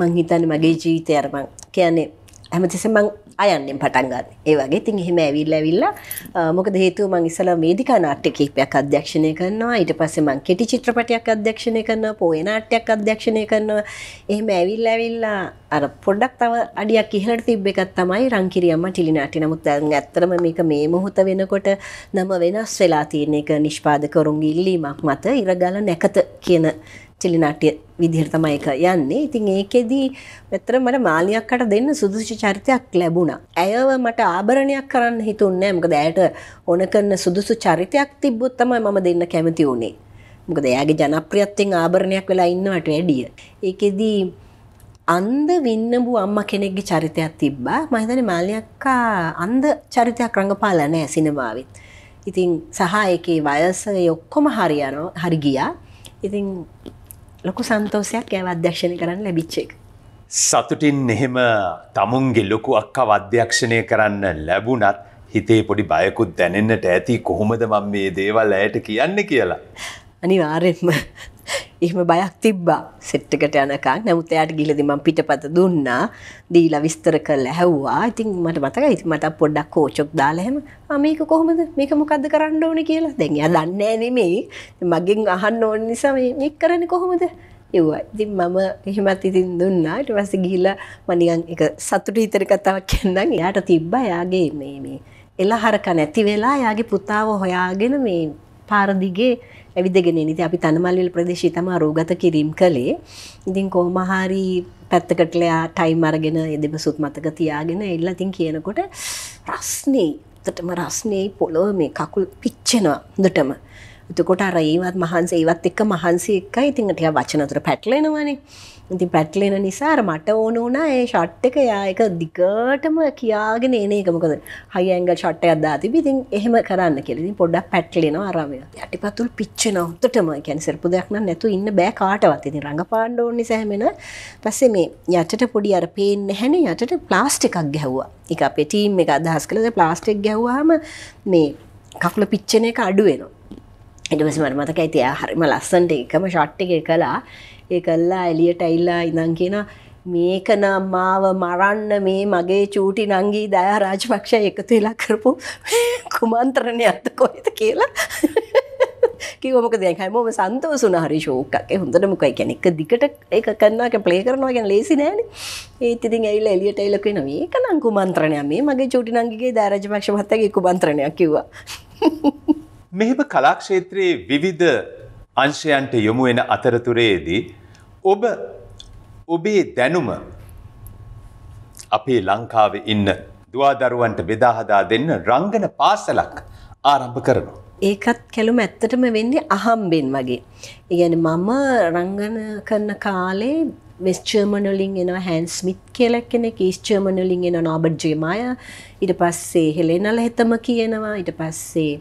මංහිතන්න මගේ ජීවිතය අරමං කියන්නේ ඇමතිස මං අයන්නෙන් පටන්ගන්න ඒවගේ තින් එහෙම ඇවිල්ල ඇවිල්ලා මොකද හේතුව මං ඉසල මේදිකා නාට්‍ය කීපයක් අධ්‍යක්ෂණය කරනවා ඊට පස්සේ මං කෙටි චිත්‍රපටයක් අධ්‍යක්ෂණය කරනවා පොය නාට්‍යයක් අධ්‍යක්ෂණය කරනවා එහෙම ඇවිල්ලා ඇවිල්ලා අර පොඩ්ඩක් තව අඩියක් ඉහළට තිබ්බ එකක් තමයි රංකිරියම්ම ටිලි නාට්‍ය නමුත් දැන් ඇත්තටම මේක මේ මොහොත වෙනකොට නම වෙනස් වෙලා තියෙන එක නිෂ්පාදකවරුන්ගේ ඉල්ලීමක් මත ඉරගල නැකත කියන චිලිනාට්‍ය විදිහට තමයි ඒක යන්නේ. ඉතින් ඒකෙදි ඇත්තටම මට මාලියක්කට දෙන්න සුදුසු චරිතයක් ලැබුණා. ඇයව මට ආභරණයක් කරන්න හිතුන්නේ නැහැ. මොකද ඇයට ඕන කරන සුදුසු චරිතයක් තිබ්බොත් තමයි මම දෙන්න කැමති වුණේ. මොකද එයාගේ ජනප්‍රියත්වයෙන් ආභරණයක් වෙලා ඉන්නවට වැඩිය. ඒකෙදි අන්ද වින්නඹු අම්ම කෙනෙක්ගේ චරිතයක් තිබ්බා. මම හිතන්නේ මාලියක්කා අන්ද චරිතයක් රඟපාලා නැහැ සිනමාවෙත්. ඉතින් සහ ඒකේ වයස ඔක්කොම හරියනවා හරි ගියා. ඉතින් ලොකු සන්තෝසයක් ඇව අධ්‍යක්ෂණය කරන්න ලැබිච්චෙක්. සතුටින් එහෙම තමුන්ගේ ලොකු අක්කා අධ්‍යක්ෂණය කරන්න ලැබුණත් හිතේ පොඩි බයකුත් දැනෙන්නට ඇති කොහොමද මං මේ දේවල් ඇයට කියන්න කියලා. අනිවාර්යෙන්ම එහෙම බයක් තිබ්බා සෙට් එකට යනකම්. නමුත් එයාට ගිහලාදී මම පිටපත දුන්නා. දීලා විස්තර කරලා ඇහුවා. ඉතින් මට මතකයි ඉතින් මට පොඩ්ඩක් කෝචොක් දාලා එහෙම ආ මේක කොහොමද? මේක මොකද්ද කරන්න ඕනේ කියලා. දැන් එයා දන්නේ නෙමෙයි. මගෙන් අහන්න ඕන නිසා මේ මේක කරන්නේ කොහොමද? ඒවා. ඉතින් මම එහෙමත් ඉතින් දුන්නා. ඊට පස්සේ ගිහිලා මම නිකන් එක සතුටු හිතන කතාවක් කියන්නම්. එයාට තිබ්බා එයාගේ මේ මේ එලහරක නැති වෙලා යාගේ පුතාව හොයාගෙන මේ පාරදිගේ ඇවිදගෙන ඉති අපි තනමල්වල් ප්‍රදේශී තම රෝගත කිරීම් කළේ ඉතින් කෝමහාරි පැත්තකටලයා ටයිම් අරගෙන එදෙම සුත් මතක තියාගෙන එල්ල තින් කියනකොට රස්නේ තටම රස්නේ පොළොව මේ කකුල් පිච්චෙනවා දටම එතකොට අර ඒවත් මහන්සේ ඒවත් එක්ක මහන්සේ එකයි ඉතින් ටික වචනතර පැටලෙනවානේ ඉතින් පැටලෙන නිසා අර මට ඕන වුණා ඒ ෂොට් එක යා එක දිගටම කියාගෙන එන එක මොකද හයි ඇන්ගල් ෂොට් එකක් දාලා තිබි. ඉතින් එහෙම කරන්න කියලා. ඉතින් පොඩ්ඩක් පැටලෙනවා අරම. යටිපතුල් පිච්චෙනවා උඩටම. ඒ කියන්නේ සර්පු දෙයක් නම් නැතු ඉන්න බෑ කාටවත්. ඉතින් රඟපාන්න ඕන නිසා හැමෙන. පස්සේ මේ යටට පොඩි අර පේන්නේ නැහැනේ යටට ප්ලාස්ටික් එකක් ගැහුවා. ඒක අපේ ටීම් එක අදහස් කළා. ප්ලාස්ටික් ගැහුවාම මේ කකුල පිච්චෙන එක අඩු වෙනවා. එඩවස මර මතක ඇති හරිම ලස්සන්ට එකම ශට්ටික කලා ඒක අල්ලා එළියට ඇවිල්ලා ඉඳන් කියනවා මේක නම් මාව මරන්න මේ මගේ චූටි නංගී දයා රාජපක්ෂ එකතු වෙලා කරපු කුමන්ත්‍රණයක් කොහෙද කියලා කිවමක දැන් හැමෝම සන්තෝසුන හරි ශෝකක් හොඳට මොකයි කියන එක දිගට ඒක කරනවා කියන ප්ලේ කරනවා කියන ලේසි නෑනේ ඒත් ඉතින් ඇවිල්ලා එළියට ඇවිල්ලා කියනවා මේක නම් කුමන්ත්‍රණයක් මේ මගේ චූටි නංගිගේ දාරජ පක්ෂ මහත්තයාගේ කුමන්ත්‍රණයක් කිව්වා මෙහෙම කලාක්ෂේත්‍රයේ විවිධ අංශයන්ට යොමු වෙන අතරතුරේදී ඔබ ඔබේ දැනුම අපේ ලංකාවේ ඉන්න දුවදරුවන්ට බෙදා හදා දෙන්න රංගන පාසලක් ආරම්භ කරනවා. ඒකත් කැලුම ඇත්තටම වෙන්නේ අහම්බෙන් වගේ. ඉගැන මම රංගන කරන කාලේ වෙස් චර්මනොලින් එන හැන් ස්මිත් කියලක් කෙන ඊස් චර්මනොලින් එන නොබට් ජේමය ඉට පස්සේ හෙලෙනල හෙතම කියනවා ඉට පස්සේ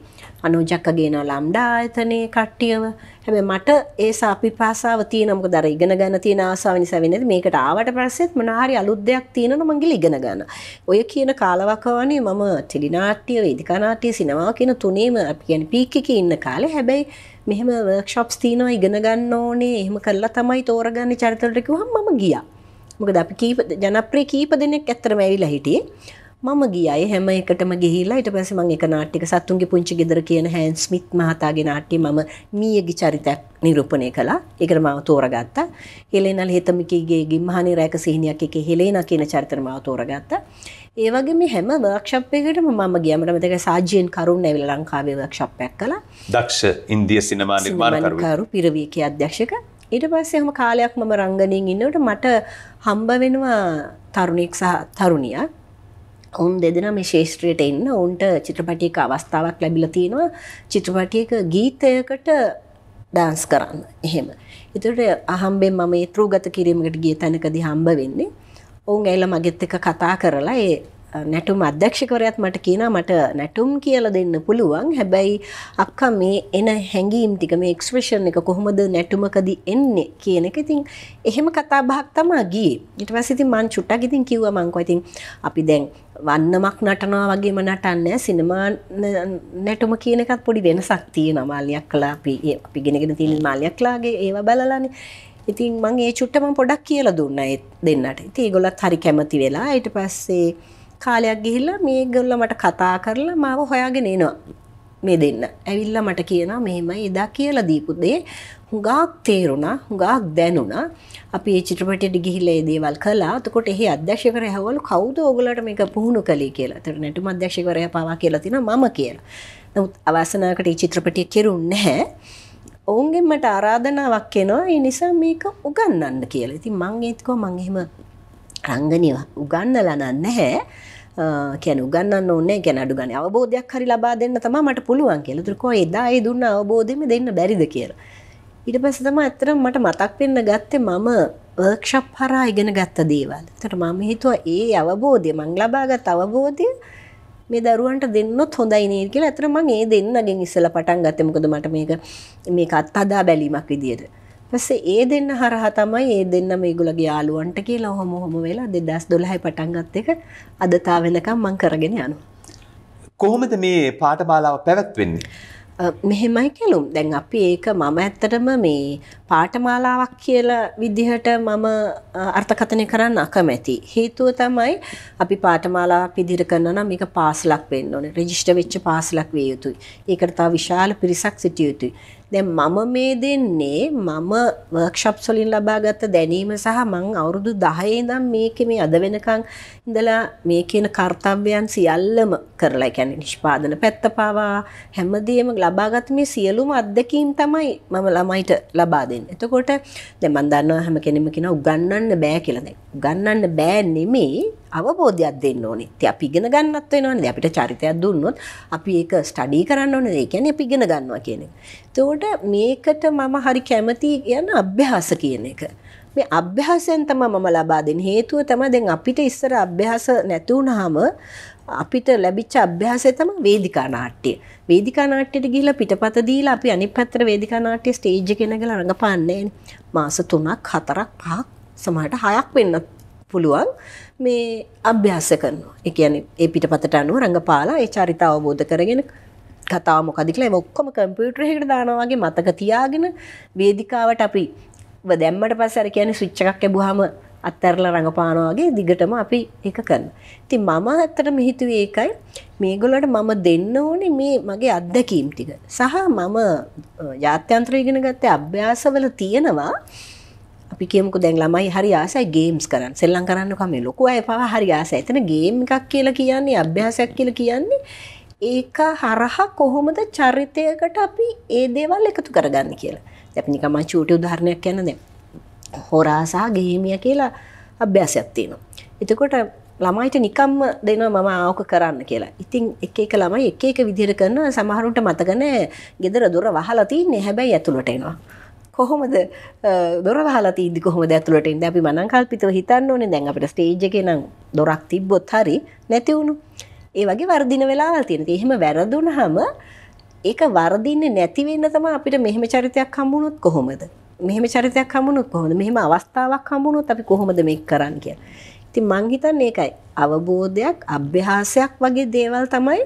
අනෝජක්ක ගේනවා ලම්ඩා ආයතනයේ කට්ටියව. හැබැයි මට ඒ සාපිපාසාව තියෙන මොකද අර ඉගෙන ගන්න තියෙන ආසාව නිසා වෙන්නේ මේකට ආවට පස්සෙත් මොන හරි අලුත් දෙයක් තියෙනවා මං ගිල ඉගෙන ගන්න. ඔය කියන කාලවකවානේ මම ටෙලි නාට්‍ය, වේදිකා නාට්‍ය, සිනමාව කියන තුනේම අපි කියන්නේ පීක් එකේ ඉන්න කාලේ. හැබැයි මෙහෙම වර්ක්ෂොප්ස් තියෙනවා ඉගෙන ගන්න ඕනේ. එහෙම කළා තමයි තෝරගන්නේ චරිතවලට කිව්වම මම ගියා. මොකද අපි කීප ජනප්‍රිය කීප දෙනෙක් ඇත්තටම ඇවිල්ලා හිටියේ. මම ගියයි හැම එකටම ගිහිලා ඊට පස්සේ මම එක නාට්‍යක සත්තුන්ගේ පුංචි ගෙදර කියන හෑන් ස්මිත් මහතාගේ නාට්‍යය මම මීයේගේ චරිතයක් නිරූපණය කළා. ඒකට මම තෝරගත්තා. හෙලේනා හෙතමිකීගේ ගිම්හානි රැක සිහිනියක් එකේ හෙලේනා කියන චරිතය මම තෝරගත්තා. ඒ වගේ මේ හැම වර්ක්ෂොප් එකකටම මම ගියා. මට මතකයි සාජ්යෙන් කරුණ ඇවිල්ලා ලංකාවේ වර්ක්ෂොප් එකක් කළා. දක්ෂ ඉන්දිය සිනමා නිර්මාණකරු පිරවීකේ අධ්‍යක්ෂක. ඊට පස්සේ හැම කාලයක් මම රංගනයෙන් ඉන්නකොට මට හම්බ වෙනවා තරුණෙක් සහ තරුණියක්. ඔවුන් දෙදෙන මේ ශේෂත්‍රයට එන්න ඔවුන්ට චිත්‍රපටියක අවස්ථාවක් ලැබිල තියෙනවා චිත්‍රපටියක ගීතයකට ඩාන්ස් කරන්න එහෙම. එතුට අහම්බෙන් මම ඒ ත්‍රූගත කිරීමකට ගිය තැනකදි හම්බ වෙන්නේ ඔවුන් ඇල මගෙත් එක කතා කරලා ඒ නැටුම් අධ්‍යක්ෂකරයත් මට කියනා මට නැටුම් කියල දෙන්න පුළුවන් හැබැයි අක්කා මේ එන හැඟීම් ටික මේ එක්ස්ප්‍රේෂන් එක කොහොමද නැටුමකද එන්නේ කියන එක ඉතින් එහෙම කතා බහක් තමා ගියේ ඊට පස්සේ ඉතින් මං චුට්ටක් ඉතින් කිව්වා මං ඉතින් අපි දැන් වන්නමක් නටනවා වගේම නටන්නේ සිනමා නැටුම කියන එකත් පොඩි වෙනසක් තියෙනවා මාලියක් කළා අපි අපි ගෙනගෙන තියෙන මාලියක් ලාගේ ඒවා බලලානේ ඉතින් මං ඒ චුට්ටම පොඩක් කියලා දුන්නා ඒ දෙන්නට. ඉතින් ඒගොල්ලත් හරි කැමති වෙලා ඊට පස්සේ කාලයක් ගිහිල්ලා මේගොල්ල මට කතා කරලා මාව හොයාගෙන එනවා. මේ දෙන්න. ඇවිල්ලා මට කියනවා මෙහෙමයි එදා කියලා දීපු දේ හුඟක් තේරුණා, හුඟක් දැනුණා. අපි මේ චිත්‍රපටයට ගිහිල්ලා මේ දේවල් කළා. එතකොට එහි අධ්‍යක්ෂකවරයා හවලු කවුද ඔයගලට මේක පුහුණු කළේ කියලා. එතකොට නැටුම් අධ්‍යක්ෂකවරයා පවා කියලා තිනවා මම කියලා. නමුත් අවසනාවකට මේ චිත්‍රපටය කෙරුන්නේ නැහැ. ඔවුන්ගෙන් මට ආරාධනාවක් එනවා. ඒ නිසා මේක උගන්වන්න කියලා. ඉතින් මං ඒත්කෝ මං එහෙම රංගනය උගන්නලන නැහැ කැන උගන්න ඕන්න ගැන අඩුගන අවබෝධයක් හරි ලබා දෙන්න තම මට පුළුවන් කෙලතුරකෝ එදා ඒ දුන්න අවබෝධම දෙන්න බැරිද කියර. ඉට පස තම ඇතර මට මතක් වෙන්න ගත්තේ මම වර්ක්ෂප් හරා ඉගෙන ගත්ත දේවල් තට මම හිතුව ඒ අවබෝධය මං ලබාගත් අවබෝධය මේ දරුවන්ට දෙන්න හොඳයි නීර කියලා ඇතර මං ඒ දෙන්නගෙන් ඉස්සල පටන් ගත්තමකද මට මේක මේ අත්පදා බැලීමක් විදියට. පස්සේ ඒ දෙන්න හරහා තමයි ඒ දෙන්න මේගොල්ලගේ යාළුවන්ට කියලා ඔහොම ඔහොම වෙලා 2012 පටන් ගත් එක අද තා වෙනකම් මම කරගෙන යනවා. කොහොමද මේ පාඨමාලාව පැවැත්වෙන්නේ? මෙහෙමයි කෙලුම් දැන් අපි ඒක මම ඇත්තටම මේ පාඨමාලාවක් කියලා විදිහට මම අර්ථකථනය කරන්න අකමැති. හේතුව තමයි අපි පාඨමාලාවක් විදිහට කරනවා නම් මේක පාසලක් වෙන්න ඕනේ. රෙජිස්ටර් වෙච්ච පාසලක් විය යුතුයි. ඒකට තව විශාල පිරිසක් සිටිය යුතුයි. දැන් මම මේ දෙන්නේ මම වර්ක්ෂොප්ස් වලින් ලබාගත් දැනීම සහ මං අවුරුදු 10 ඉඳන් මේකේ මේ අද වෙනකන් ඉඳලා මේ කියන කාර්යයන් සියල්ලම කරලා කියන්නේ නිෂ්පාදන පැත්ත පාවා හැමදේම ලබාගත් මේ සියලුම අත්දැකීම් තමයි මම ළමයිට ලබා දෙන්නේ. එතකොට දැන් මම දන්නවා හැම කෙනෙම කියන උගන්වන්න බෑ කියලා දැන්. උගන්වන්න බෑ නෙමෙයි අවබෝධයක් දෙන්න ඕනේ. ඉතින් අපි ඉගෙන ගන්නත් වෙනවනේ. ඉතින් අපිට චරිතයක් දුන්නොත් අපි ඒක ස්ටඩි කරන්න ඕනේ. ඒ කියන්නේ අපි ඉගෙන ගන්නවා කියන එක. එතකොට මේකට මම හරි කැමති යන අභ්‍යාස කියන එක. මේ අභ්‍යාසයෙන් තමයි මම ලබා දෙන්නේ. හේතුව තමයි දැන් අපිට ඉස්සර අභ්‍යාස නැති වුනහම අපිට ලැබිච්ච අභ්‍යාසය තමයි වේදිකා නාට්‍ය. වේදිකා නාට්‍යයට ගිහිලා පිටපත දීලා අපි අනිත් පැත්තට වේදිකා නාට්‍ය ස්ටේජ් එකේ නැගලා රඟපාන්නේ මාස 3ක් 4ක් 5ක් සමහරට 6ක් වෙන්නත් පුළුවන්. මේ අභ්‍යාස කරනවා. ඒ කියන්නේ ඒ පිටපතට අනුව රංගපාලා ඒ චරිත අවබෝධ කරගෙන කතාව මොකද කියලා ඒක ඔක්කොම කම්පියුටර් එකකට දානවා වගේ මතක තියාගෙන වේදිකාවට අපි දැම්මට පස්සේ අර කියන්නේ ස්විච් එකක් ලැබුවාම අත්තරලා රඟපානවා වගේ දිගටම අපි ඒක කරනවා. ඉතින් මම ඇත්තටම හිතුවේ ඒකයි මේගොල්ලන්ට මම දෙන්න ඕනේ මේ මගේ අත්දැකීම් ටික. සහ මම යාත්‍යන්ත්‍රය ඉගෙන ගත්තේ අභ්‍යාසවල තියෙනවා. අපි කියමුකු දැන් ළමයි හරි ආසයි ගේම්ස් කරන්න සෙල්ලම් කරන්න කම ලොකු අය පවා හරි ආසයි. එතන ගේම් එකක් කියලා කියන්නේ අභ්‍යාසයක් කියලා කියන්නේ ඒක හරහා කොහොමද චරිතයකට අපි ඒ දේවල් එකතු කරගන්න කියලා. දැන් නිකම්ම චූටි උදාහරණයක් කියන්න දැන් හොරා සහ ගේමිය කියලා අභ්‍යාසයක් තියෙනවා. එතකොට ළමයිට නිකම්ම දෙනවා මම ආවක කරන්න කියලා. ඉතින් එක එක ළමයි එක එක විදිහට කරනවා සමහරුන්ට මතක නැහැ. ගෙදර දොර වහලා තින්නේ හැබැයි ඇතුළට එනවා. කොහොමද දොරවහලා තිීදි කොහොම ඇතුලට ඉන්න අපි මනංකල්පිතව හිතන්න ඕනේ දැන් අපට ස්ටේජ්ජක නම් දොරක් තිබ්බොත් හරි නැතිවුණු ඒ වගේ වර්දින වෙලා තියෙන එහෙම වැරදුන හම ඒක වර්දින්නේ නැතිවෙන්න තම අපිට මෙහෙම චරිතයක් හම්බුණොත් කොහොමද මෙහෙම චරිතයක් හමුණුත් කොහොද මෙහෙම අවස්ථාවක් හමුණුත් අපි කොහොමද මේ කරන්න කිය ඉති මංහිතන් ඒකයි අවබෝධයක් අභ්‍යහාසයක් වගේ දේවල් තමයි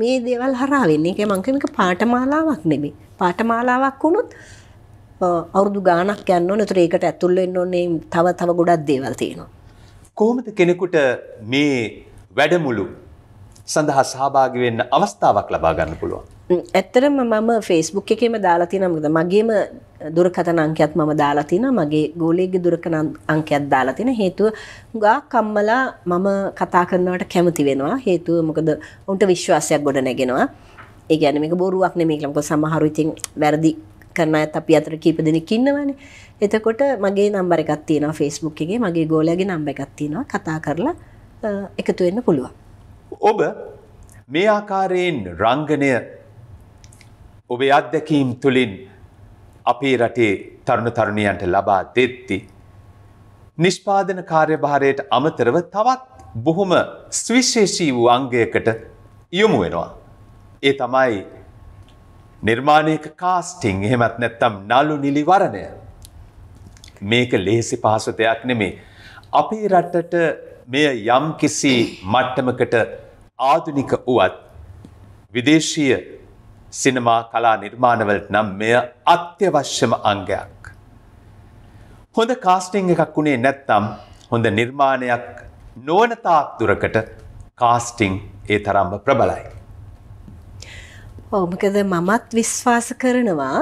මේ දේවල් හරා වෙන්නේ එක මංකමික පාටමාලාවක් නෙමේ පාටමාලාවක් වුණුත් අවුරුදු ගානක් යන්න ඕන. ඒතර ඒකට ඇතුල් වෙන්න ඕනේ තව තව ගොඩක් දේවල් තියෙනවා. කොහොමද කෙනෙකුට මේ වැඩමුළු සඳහා සහභාගි වෙන්න අවස්ථාවක් ලබා ගන්න පුළුවන්? ඇත්තටම මම ෆේස්බුක් එකේම දාලා තියෙනවා මොකද මගේම දුරකථන අංකයත් මම දාලා තිනවා මගේ ගෝලයේගේ දුරකථන අංකයක් දාලා තින හේතුව ගා කම්මලා මම කතා කරනවට කැමති වෙනවා හේතුව මොකද උන්ට විශ්වාසයක් ගොඩ නැගෙනවා ඒ කියන්නේ මේක බොරුවක් නෙමෙයි කියලා මොකද සමහරු ඉතින් වැරදි කරන අයත් අපි අතර කීප දෙනෙක් ඉන්නවනේ. එතකොට මගේ නම්බර එකක් තියෙනවා Facebook එකේ. මගේ ගෝලයාගේ නම්බර එකක් තියෙනවා. කතා කරලා එකතු වෙන්න පුළුවන්. ඔබ මේ ආකාරයෙන් රංගනය ඔබේ අත්දැකීම් තුළින් අපේ රටේ තරුණ තරුණියන්ට ලබා දෙත්ති. නිෂ්පාදන කාර්යභාරයට අමතරව තවත් බොහොම ස්විශේෂී වූ අංගයකට යොමු වෙනවා. ඒ තමයි නිර්මාණයක කාස්ටිං එහෙමත් නැත්තම් නලු නිලිවරණය. මේක ලේසි පහසු දෙයක් නෙමේ. අපේ රටට මෙය යම් කිසි මට්ටමකට ආධනික වුවත් විදේශීය සිනමා කලා නිර්මාණවලට නම් මෙය අත්‍යවශ්‍යම අංගයක්. හොඳ කාස්ටිං එකක් වුණේ නැත්තම් හොඳ නිර්මාණයක් නොවනතාක් දුරකට කාස්ටිං ඒ තරම්ම ප්‍රබලයි. ඕමකද මමත් විශ්වාස කරනවා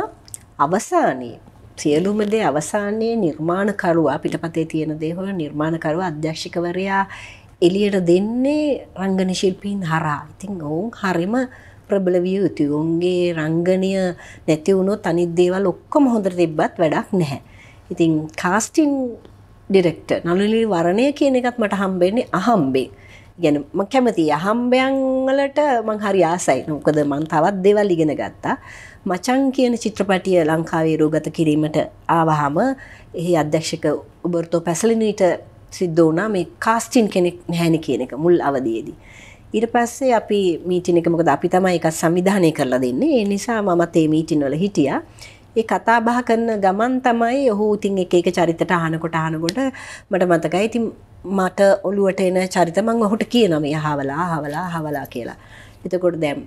අවසානයේ සියලුම දේ අවසානයේ නිර්මාණකරුවා පිටපතේ තියෙන දේහොල නිර්මාණකරුව අධ්‍යක්ෂකවරයා එලියට දෙන්නේ රංගන ශිල්පීන් හරා ඉතින් ඔවුන් හරිම ප්‍රබලවිය යුතු ඔුන්ගේ රංගනය නැතිවුණු තනිදේවල් ඔක්කොම හොඳට තිබ්බත් වැඩක් නැහැ. ඉතින් කාස්ටිං ඩිරෙක්ට නලලි වරණය කියන එකත් මට හම්බෙන්නේ අහම්බේ. ගැන ම කැමති හම්බයන් වලට මං හරි ආසයි නොකද මං තවත් දෙවල් ඉගෙන ගත්තා මචං කියන චිත්‍රපටිය ලංකාවේ රෝගත කිරීමට ආවහම එහි අධ්‍යක්ෂක උබර්තෝ පැසලිනීට සිද්ධ වනා මේ කාස්ටින් කෙනෙක් නැහැනි කියන එක මුල් අවදයේදී. ඉට පස්සේ අපි මීටින එක මොකද අපි තමයි එකත් සම්විධානය කරලා දෙන්නේ ඒ නිසා මමත් ඒ මීටින් වල හිටියා ඒ කතා බහ කරන ගමන් තමයි ඔහු ඉතින් එක එක චරිතට අහනකොට අහනකොට මට මතකයි ඉතින් මට ඔලුවට එන චරිතමං ඔහුට කියනම හවලා හවලා හවලා කියලා. එතකොට දැම්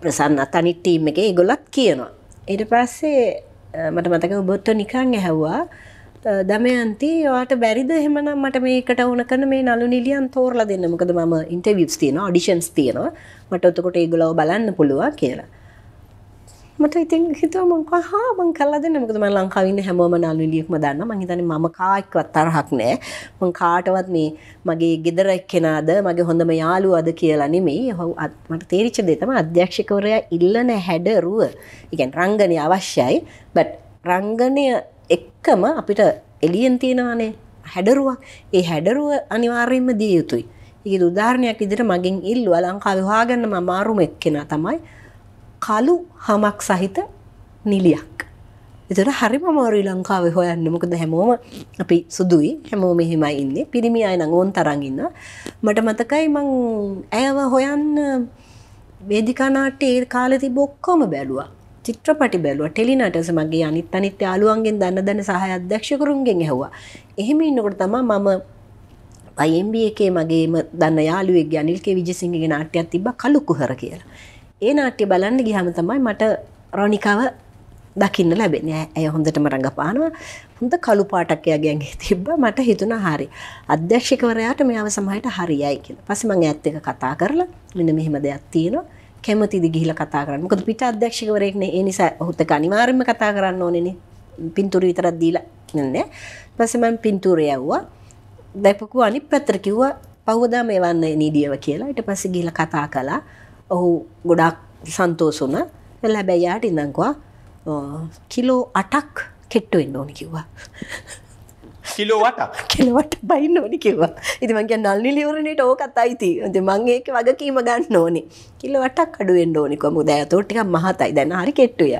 ප්‍රසන්න තනිට්ටීම් එක ගොලත් කියනවා. එට පස්සේ මට මතක ඔබොත්ත නිකං ඇහැව්වා දමයන්ති වාට බැරිද හෙමනම් මට මේකට ඕනකන මේ නලු නිලියන් තෝරලා දෙන්න මොකද මම ඉන්ටවිස් තියෙන ඩිෂන්ස් තියෙනවා මට ඔතකොට ඒගොලව බලන්න පුළුවන් කියලා. මට ඉතින් හිතුව මංකා හා මං කලද නමකද ම ලංකාවන්න හැමෝම නලුලියෙක්ම දන්න මහිතන ම කායික්වත් තරහක් නෑ මං කාටවත් මේ මගේ ගෙදර එක්කෙනාද මගේ හොඳම යාලු අද කියලා නෙමේ හව අත්මට තේරිච්ච දෙතම අධ්‍යක්ෂකවරයා ඉල්ලන හැඩරුව ඉගැන් රංගනය අවශ්‍යයි බට් රංගනය එක්කම අපිට එලියෙන් තියෙනවානේ හැඩරුවක් ඒ හැඩරුව අනිවාර්යෙන්ම දිය යුතුයි. ඒ උදාරණයක් ඉදිර මගින් ඉල්ලුව ලංකාව හාගන්න මාරුම එක්කෙන තමයි කළු හමක් සහිත නිලියක්. එතට හරිම මාරු ලංකාව හොයන්න මොකද හැමෝම අපි සුදුයි හැමෝ මෙහෙමයි ඉන්න පිරිමි අය නඟෝන් තරගන්න මට මතකයි මං ඇව හොයන්න වේදිකානාට ඒ කාලති බොක්කොම බැලවා චිත්‍රපටි බැලුව ටෙලිනටස මගේ අනිත් අනිත් යාලුවන්ගෙන් දන්න දන්න සහ අධ්‍යක්ෂකරුන්ගෙන් හැවා එහෙම ඉන්නකොට තම මම පයිම්බ එකේ මගේම දන්න යාලුවෙක් අනිල්ක විජසිංහගේ නාට්‍යයක් තිබ කලුකුහර කියලා ඒ නාට්‍ය බලන්න ගිහම තමයි මට රොනිකාව දකින්න ලැබෙන ඇය හොඳටම රඟපානවා හොඳ කළු පාටක්කයාගේගේ තිබ්බ මට හිතුන හරි අධ්‍යක්ෂකවරයාට මෙයාව සමහයට හරියයි කියලා පස්සේ මම ඇත්ත එක කතා කරලා මෙන්න මෙහෙම දෙයක් තියෙනවා කැමතිදි ගිහිල කතා කරන්න මොකද පිට අධ්‍යක්ෂකවරයෙක්නේ ඒ නිසා ඔහුත් එක්ක අනිවාර්යයෙන්ම කතා කරන්න ඕනේනේ පින්තූර විතරක් දීලා නෑ ඊපස්සේ මම පින්තූරය යවුවා දැපකු අනිත් පැත්තට කිව්වා පහවදා මේ වන්න නීඩියව කියලා ඊට පස්සේ ගිහිලා කතා කළා ඔහු ගොඩක් සන්තෝසුන හැබැයි යාට ඉඳංකවා කිලෝ අටක් කෙට්ටුවෙන්න ඕනි කිව්වා කිලෝවට කෙලවට බයින්න ඕනි කිව්වා ඉතිමගේ නල්ලි ලිවරණට ඕකත් අයිති ද මංඒක වගකීම ගන්න ඕනි කිලවටක් අඩුවෙන් ඕනිකොම දෑතෝට්ටික මහතයි දැන හරි කෙට්ටුය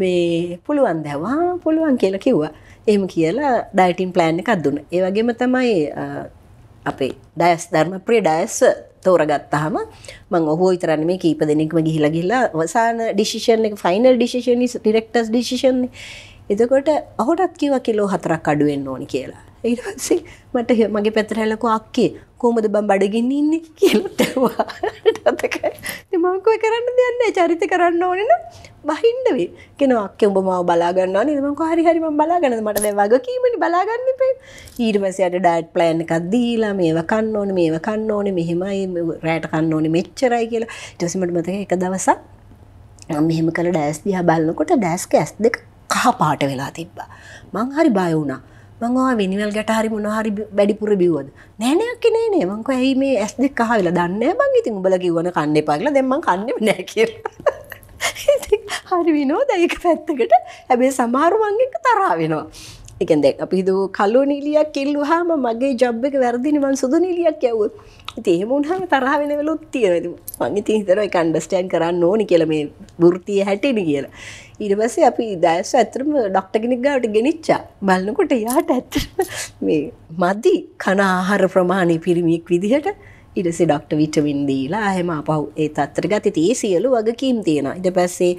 මේ පුළුවන් දැවා පුළුවන් කියලා කිව්වා එම කියලා ඩයිටන් ප්ලෑන් එකක් දුන්න ඒවගේම තමයි අපේ ඩයස් ධර්ම ප්‍රේ ඩයස්ස තෝරගත්තාම මං ඔහෝ විතරන්නේ මේ කීප දෙනෙක්ම ගිහිලා ගිහිල්ලා අවසාන ඩිසිෂන් එක final decision is directors decision එතකොට ඔහුටත් කිව්වා කිලෝ 4ක් අඩු වෙන්න ඕනි කියලා ඒසේ මට මගේ පැතර හැලකු අක්කේ කෝමද බම් බඩගින්න ඉන්න කියලටවා මංකුව කරන්න දෙන්න චරිත කරන්න ඕනෙන බහින්ඩවේ කෙන අක්ක උඹ මාව බලාගන්න නිමක හරි හරිම බලාගන්න මට වගකීමට බලාගන්න පේ ඊර්මසියට ඩයිට් ප්ලෑන් එකක් දීලා මේව කන්න ඕන මේව කන්න ඕන මෙහෙමයි රෑට කන්න ඕන මෙච්චරයි කියලා ටසමට මතක එක දවසක් මෙහෙම කළ ඩෑස් දිහා බලන්නකොට ඩෑස්ක ඇස් දෙක කහ පාට වෙලා තිබ්බා මං හරි බය වුණා මංවා විනිවල් ගැට හරි මොනහරි වැඩිපුර බිව්වද නෑනයක් නේ නේ මංක ඇයි මේ ඇස් දෙක් කහවෙලා දන්න බං ඉතින් උඹල කිවන කන්න පාගල දෙම කන්නෙම නෑ කිය හරි විනෝ දයක පැත්තකට හැබේ සමාරුමංගක තරාවෙනවා එකද අපිද කල්ලු නිලියක් කිල්ලු හාම මගේ ජබ් එක වැරදිනිවන් සුදු නිලියක් යැව ඉතිහෙම උන්හම තරහාවෙන වෙලොත් තියෙනතු මගේ තිහිතර එකන්ඩස්ටෑන් කරන්න ඕනි කියල මේ බෘතිය හැටෙන කියලා ඉඩවස අපි දැස ඇතරම ඩක්ට කෙනෙක් ගාවට ගෙනනිච්චා බලන්නකොට යාට ඇත්තර මේ මදි කනාහාර ප්‍රමාණය පිරිමියෙක් විදිහට ඉඩස ඩක්ට විටමින් දීලා හෙම පහු ඒ තත්තර ගත ඒ සියලු වගකීම් තියෙන ඉඩ පැස්සේ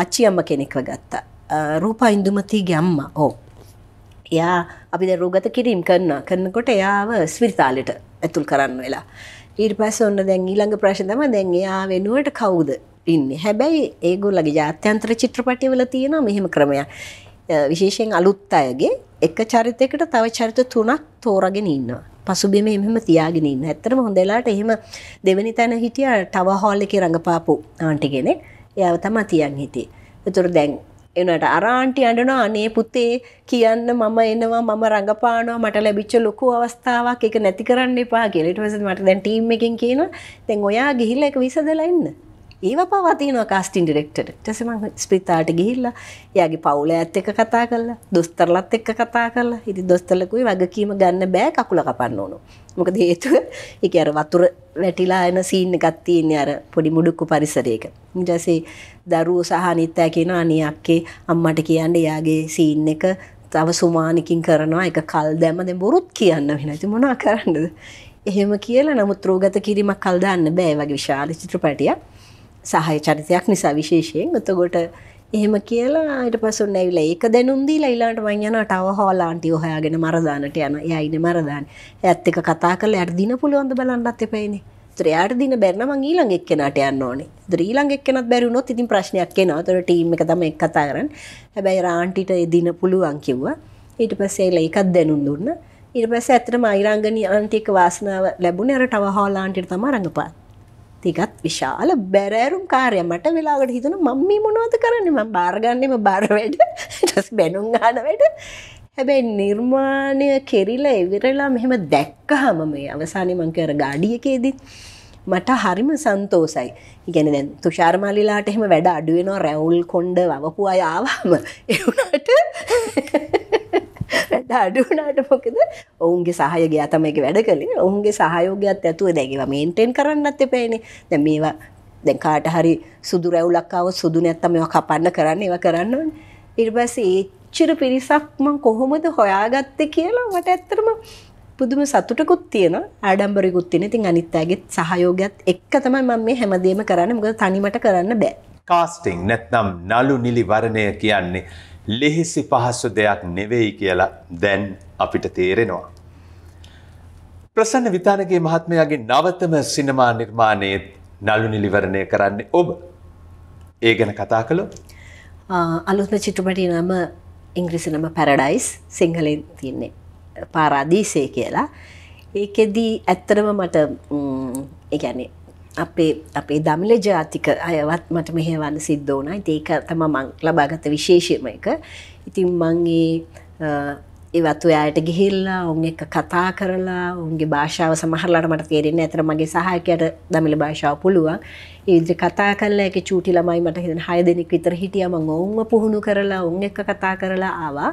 ආච්චි අම්ම කෙනෙක්ව ගත්තා රූපා ඉන්දුමති ගැම්ම ඕ එයා අපි රෝගත කිරීම් කරන්න කරන්නකොට එයාව ස්විරිතාලට ඇතුල් කරන්න වෙලා ඊට පස්ස ඔන්න දැන් ඊළඟ ප්‍රශ්න තම දැන් එයා වෙනුවට කවුද ඉන්නේ. හැබැයි ඒගොල්ලගේ ජාත්‍යන්තර චිත්‍රපටිවල තියෙනවා මෙහෙම ක්‍රමයක්. විශේෂයෙන් අලුත් අයගේ එක චරිතයකට තව චරිත තුනක් තෝරගෙන ඉන්නවා. පසුබිම එහෙම තියාගෙන ඉන්න. ඇත්තටම හොඳ වෙලාවට එහෙම දෙවෙනි තැන හිටියා ටව හෝල් එකේ රඟපාපු ආන්ටි කෙනෙක්. එයාව තමයි තියන් හිටියේ. ඒතර දැන් එනට අර ආන්ටි අඬනවා අනේ පුතේ කියන්න මම එනවා මම රඟපානවා මට ලැබිච්ච ලොකු අවස්ථාවක් ඒක නැති කරන්න එපා කියලා. ඊට පස්සේ මට දැන් ටීම් එකෙන් කියනවා දැන් ඔයා ගිහිල්ලා ඒක විසඳලා ඉන්න. ඒව පවතිනවා කාස්ටින් ඩිරෙක්ටර් ටසම ස්පිතාට ගිහිල්ලා යාගේ පවුල ඇත් එක කතා කරලා දොස්තරලත් එක්ක කතා කරලා ඉති දොස්තරලකුයි වගකීම ගන්න බෑ කකුල කපන්න ඕනු මොක දේතුව එක අර වතුර වැටිලා එන සීන්න ගත්තියන්නේ අර පොඩි මුඩුක්කු පරිසරයක ඉටසේ දරුව සහනිත්තෑ කියෙන අනියක්කේ අම්මට කියන්න යාගේ සීන්න එක තව සුමානකින් කරනවා එක කල් දැම දෙ බොරුත් කියන්න වෙනති මොනා කරන්නද එහෙම කියලා නමුත් රෝගත කිරීමක් කල්දාන්න බෑ වගේ විශාල චිත්‍රපටියක් සහය චරිතයක් නිසා විශේෂයෙන් ගොතකොට එහෙම කියලා අයට පසු නැවිල ඒක දැනුන්දී ලයිලාට මංයන ටව හෝලාන්ටි හොයාගෙන මරදානට යන යයින මරදාන ඇත් එක කතා කල ඇර්දින පුළුවන්ද බලන්නත් එපයිනේ ත්‍රයාට දින බැරන මංගීලං එක් කෙනට යන්න ඕනේ ද්‍රීලං එක්කෙනත් බැරිුණොත් ඉතින් ප්‍රශ්නයක් එනවා තොර ටීම් එක තම එක් කතා කරන්න හැබැයි රාන්ටිට එදින පුළුවන් කිව්වා ඊට පස්සේ ඒලා එකත් දැනුම් දුන්න ඊට පස්සේ ඇත්තටම අයිරංගනී අන්ටික වාසනාව ලැබුණේ අර ටව හෝලාන්ටිට තමයි රඟපාත් තිකත් විශාල බැරෑරුම් කාරය මට වෙලාකට හිතන මම්මී මොනවත කරන්නම බාර්ගන්නම බාරවැඩ ටස් බැනුම් ගානවැට හැබැයි නිර්මාණය කෙරිලා එවිරලා මෙහෙම දැක්ක හම මේ අවසානමං කර ගාඩියකේදී මට හරිම සන්තෝසයි ඉගැන දැන් තුෂාර්මාලිලාට එහෙම වැඩ අඩුවෙනවා රැවුල් කොන්්ඩ වපු අයාවාම එවුණට පැත්ත අඩුනාට මොකද ඔවුන්ගේ සහය ගයාතමයක වැඩ කලින් ඔහුන්ගේ සහයෝගයක් ඇතුව දැගව මේන්ටෙන් කරන්නත් එපැයිනේ දැ මේවා දැන් කාට හරි සුදු රැවුලක්කාව සුදු නැත්තම මෙවා කපන්න කරන්න ඒව කරන්න ඕන ඉර්බස ඒච්චර පිරිසක් මං කොහොමද හොයාගත්ත කියලා මට ඇත්තරම පුදුම සතුටකුත් තියෙන ආඩම්බරිකුත් තියෙන ඉතින් අනිත් අයගේ සහයෝගයත් එක්ක තමයි මම මේ හැමදේම කරන්නේ මොකද තනිමට කරන්න බෑ කාස්ටිං නැත්නම් නලු නිලි වර්ණය කියන්නේ ලෙහෙසි පහසු දෙයක් නෙවෙයි කියලා දැන් අපිට තේරෙනවා. ප්‍රසන්න විතානගේ මහත්මයාගේ නවතම සිනමා නිර්මාණයේ නළු නිලිවරණය කරන්නේ ඔබ. ඒ ගැන කතා කළොත් අලුත්ම චිත්‍රපටයේ නම ඉංග්‍රීසි නම පැරඩයිස් සිංහලෙන් තියෙන්නේ පාරාදීසය කියලා. ඒකෙදී ඇත්තටම මට ඒ කියන්නේ අපේ අපේ දමිල ජාතික අයවත් මට මෙහෙවන්න සිද්ධ වුණා ඒක තම මං ලබාගත විශේෂයම එක ඉතින් මංගේ ඒවත් ඔයායට ගිහිල්ලා ඔවුන් එක කතා කරලා ඔුන්ගේ භාෂාව සමහරලාට මට තේරෙන්න ඇතර මගේ සහයකයට දමිල භාෂාව පුළුවන් ඒවිදිරි කතා කරලා එක චූටි ළමයි මට හිතන හය දෙනෙක් විතර හිටිය මං ඔවුන්ම පුහුණු කරලා ඔවුන් එක කතා කරලා ආවා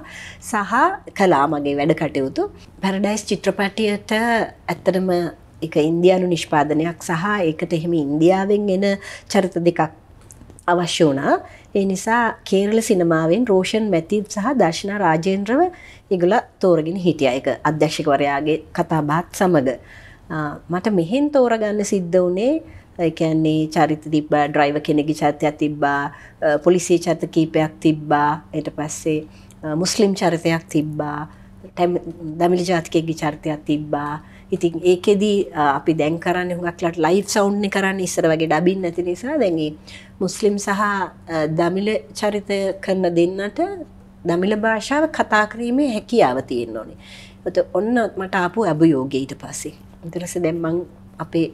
සහ කලා මගේ වැඩ කටයුතු පැරඩයිස් චිත්‍රපටියට ඇත්තටම එක ඉන්දයානු නිෂ්පාදනයක් සහ ඒකට එහෙම ඉන්දියාවෙන් එන චරිත දෙකක් අවශ්‍ය වුණා ඒ නිසා කේරල සිනමාවෙන් රෝෂන් මැතිබ් සහ දර්ශනා රාජේන්ද්‍රව ඉගල තෝරගෙන හිටිය එක අධ්‍යක්ෂකවරයාගේ කතාබාත් සමඟ මට මෙහෙන් තෝරගන්න සිද්ධ වනේ එකන්නේ චරිත තිබ්බා ඩ්‍රයිව කෙනෙගි චරිතයක් තිබ්බා පොලිසිය චරිත කීපයක් තිබ්බා එට පස්සේ මුස්ලිම් චරිතයක් තිබ්බා දැමිලි ජාතිකයගේ චරිතයක් තිබ්බා ඉතින් ඒකෙදී අපි දැන් කරන්න හුඟක්ලට ලයි් සවුන්්න කරන්න ඉස්සර වගේ ඩබින් නැති නිසා දැඟී මුස්ලිම් සහ දමිල චරිත කරන දෙන්නට දමිල භාෂාව කතාකිරීමේ හැකියාව තියෙන් ඕනේ. ත ඔන්න මට ආපු ඇබ යෝගයට පස්සේ. ඉතරස දැම්මං අපේ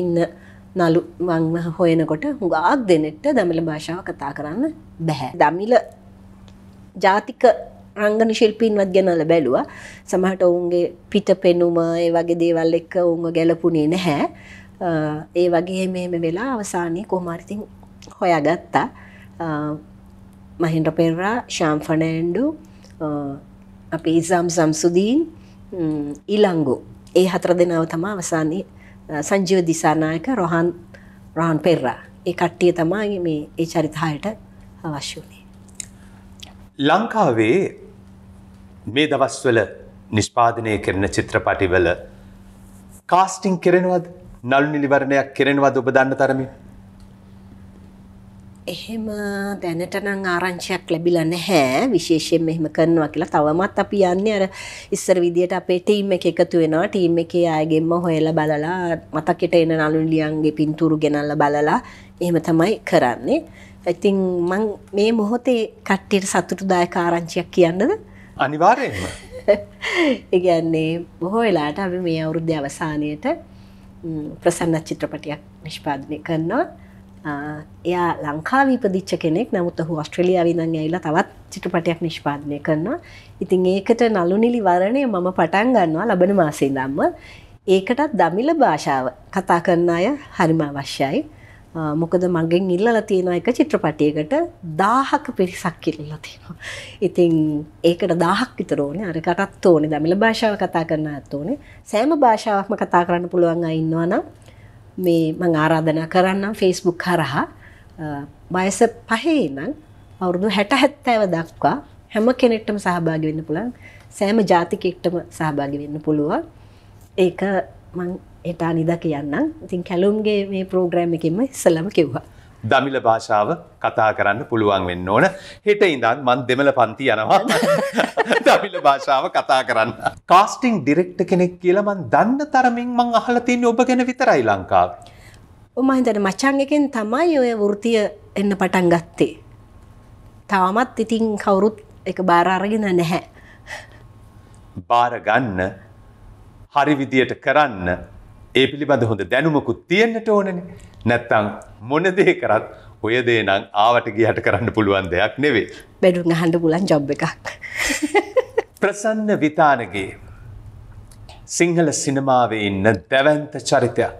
ඉන්න නලු වංම හොයනකොට හුඟක් දෙනෙට දමිල භාෂාව කතා කරන්න බැහැ. දමිල ජාතික රංගන ශිල්පීන්වත් ගැනල බැලුවා. සමහරට ඔවුන්ගේ පිට පෙනුම ඒ වගේ දේවල් එක්ක ඔවුන්ව ගැලපුණේ නැහැ. ඒ වගේ මෙහෙම වෙලා අවසානයේ කොහොම හරි ඉතින් හොයාගත්තා. මහින්ද්‍ර පෙරරා, ශාම් ෆර්නෑන්ඩෝ, අපේ ඉසම් සම්සුදීන්, ඉලංගෝ. ඒ හතර දෙනාව තමයි අවසානයේ සංජීව දිසානායක රොහන් රොහන් පෙරරා. ඒ කට්ටිය තමයි මේ ඒ චරිත හයට අවශ්‍ය වුණේ. ලංකාවේ මේ දවස්වල නිෂ්පාදනය කරන චිත්‍රපටිවල කාස්ටිං කෙරෙනවද නළු නිලිවරණයක් කෙරෙනවද ඔබ දන්න තරමින් එහෙම දැනටනම් ආරංචියක් ලැබිලා නැහැ විශේෂයෙන් මෙහෙම කරනවා කියලා තවමත් අපි යන්නේ අර ඉස්සර විදියට අපේ ටීම් එක එකතු වෙනවා ටීම් එකේ අයගෙන්ම හොයලා බලලා මතකෙට එන නළුලියන්ගේ පින්තූරු ගෙනල්ලා බලලා එහෙම තමයි කරන්නේ. ඉතින් මං මේ මොහොතේ කට්ටියට සතුටුදායක ආරංචියක් කියන්නද? අනිවාරයෙන්ම ඒගැන්නේ බොහෝ වෙලාට අපි මේ අවුරුද්ධ අවසානයට ප්‍රසන්න චිත්‍රපටයක් නිෂ්පාදනය කරන්නවා එයා ලංකාවීපදිච්ච කෙනෙක් නමුත් හු ස්ට්‍රලිය විදන් ඇයිලා තවත් චිත්‍රපටයක් නිෂ්පාදනය කරනවා ඉතින් ඒකට නලුනිලි වරණය මම පටන් ගන්නවා ලබන මාසේ දම්ම ඒකටත් දමිල භාෂාව කතා කරන්න අය හරිම අවශ්‍යයි මොකද මගෙන් ඉල්ලලා තියෙනවා එක චිත්‍රපටයකට 1000ක පිරිසක් ඉල්ලලා තියෙනවා. ඉතින් ඒකට 1000ක් විතර ඕනේ. අරකටත් ඕනේ. දමිළ භාෂාව කතා කරන අයත් ඕනේ. සෑම භාෂාවක්ම කතා කරන්න පුළුවන් අය ඉන්නවා නම් මේ මම ආරාධනා කරන්නම් Facebook හරහා වයස 5 ඉඳන් අවුරුදු 60 70 දක්වා හැම කෙනෙක්ටම සහභාගි වෙන්න පුළුවන්. සෑම ජාතිකයෙක්ටම සහභාගි වෙන්න පුළුවන්. ඒක මම එට අනිද කියන්නම් ඉතින් කැලුම්ගේ මේ ප්‍රෝග්‍රෑම් එකින්ම ඉස්සලම කිව්වා. දමිල භාෂාව කතා කරන්න පුළුවන් වෙන්න ඕන හෙට ඉඳන් මන් දෙමළ පන්ති යනවා දමිල භාෂාව කතා කරන්න. කාස්ටිං ඩිරෙක්ට කෙනෙක් කියලමන් දන්න තරමින් මං අහලතින් ඔබ ගැන විතරයි ලංකාව. උමහිතට මචන් එකෙන් තමයි ඔය වෘතිය එන්න පටන් ගත්තේ. තවමත් ඉතින් කවුරුත් එක බාරාරගෙන නැහැ. බාරගන්න හරි විදියට කරන්න ඒ පිළිබඳ හොඳ දැනුමකුත් තියෙන්න්නට ඕනන නැත්තං මොනදේ කරත් ඔය දේ නම් ආවට ගියට කරන්න පුළුවන් දෙයක් නෙවේ. බැඩුන් හඳ පුලන් ජොබ් එකක්. ප්‍රසන්න විතානගේ සිංහල සිනමාවේ ඉන්න දැවන්ත චරිතයක්.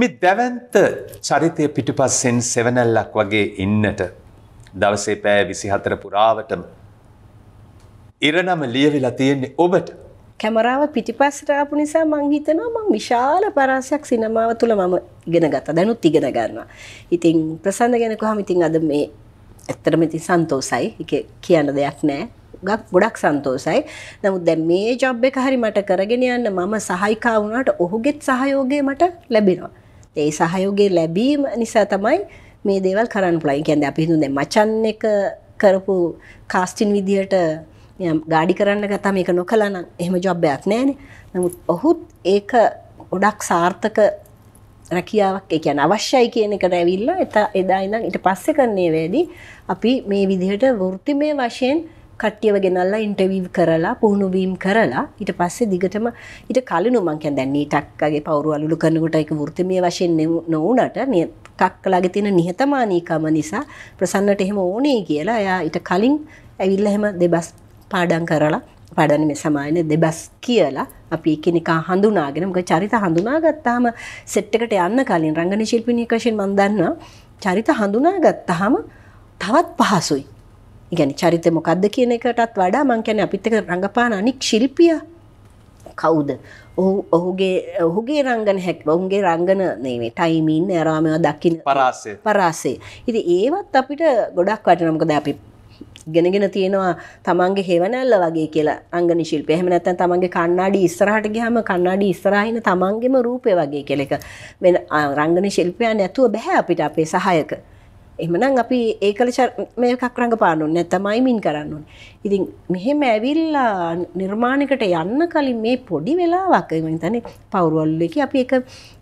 මේ දැවන්ත චරිතය පිටිපස්සෙන් සෙවනැල්ලක් වගේ ඉන්නට දවසේ පෑ විසිහතර පුරාවටම ඉරණම ලියවෙලා තියෙන්නේ ඔබට කැමරාව පිටිපස්සට ආපු නිසා මං හිතනවා මං විශාල පරාසයක් සිනමාව තුළ මම ඉගෙන ගත්තා. දැනුත් ඉගෙන ගන්නවා. ඉතින් ප්‍රසන්න ගැන කොහොම ඉතින් අද මේ ඇත්තටම ඉතින් සන්තෝසයි. කියන්න දෙයක් නැහැ. ගොඩක් සන්තෝසයි. නමුත් දැන් මේ ජොබ් එක හරි මට කරගෙන යන්න මම සහායිකා වුණාට ඔහුගෙත් සහයෝගය මට ලැබෙනවා. ඒ සහයෝගය ලැබීම නිසා තමයි මේ දේවල් කරන්න පුළුවන්. කියන්නේ අපි හිතමු දැන් මචන් එක කරපු කාස්ටින් විදියට ගාඩි කරන්න ගතා මේක නොකලන එහෙම ජොබ්බයක් නෑන නමුත් ඔහුත් ඒක ගොඩක් සාර්ථක රැකියාවක් එක කියන අවශ්‍යයි කියන එක රැවිල්ල එත එදා ඉඳන් ඊට පස්සේ කරන්නේ වැඩි අපි මේ විදිහට වෘත්තිමය වශයෙන් කට්ටියව ගෙනල්ලා ඉන්ටවීව් කරලා පුහුණු වීම් කරලා ඊට පස්සේ දිගටම ඊට කලින් මං කියන්නේ දැන් නීටක්කගේ පවුරු අලුලු කරනකොට ඒක වෘත්තිමය වශයෙන් නොවුනට කක්කලාගේ තියෙන නිහතමානීකම නිසා ප්‍රසන්නට එහෙම ඕනේ කියලා එයා ඊට කලින් ඇවිල්ලා එහෙම දෙබස් පාඩන් කරලා පඩන මේ සමායන දෙබස් කියලා අපි එකනිකා හඳුනාගෙන මක චරිත හඳුනා ගත්තාම සෙට්ටකට යන්න කලින් රංගන ශිල්පිනී වශයෙන් මම දන්නවා චරිත හඳුනා ගත්තාම තවත් පහසුයි. ඉගැනි චරිත මොකද්ද කියන එකටත් වඩා මං කියන්නේ අපිත් එක්ක රංගපාන අනික් ශිල්පියා කවුද? ඔහුගේ ඔහුගේ රංගන හැක් ඔවුන්ගේ රංගන නේ ටයිමින් ඇරාමව දකින්න පරාසය. පරාසය. ඉතින් ඒවත් අපිට ගොඩක් වටිනවා. මොකද අපි ගෙනගෙන තියෙනවා තමන්ගේ හෙවණැල්ල වගේ කියලා අංගන ශිල්පය. එහෙම නැත්නම් තමන්ගේ කණ්ණාඩි ඉස්සරහට ගියාම කණ්ණාඩි ඉස්සරහින තමන්ගේම රූපය වගේ කියලා එක වෙන රංගන ශිල්පියා නැතුව බෑ අපිට අපේ සහායක. එමනම් අපි ඒකල මේකක් රඟපාන්න ඕනේ නැත්නම් අයිමින් කරන්න ඕනේ. ඉතින් මෙහෙම ඇවිල්ලා නිර්මාණයකට යන්න කලින් මේ පොඩි වෙලාවක් මම හිතන්නේ පවුරුවල් එකේ අපි එක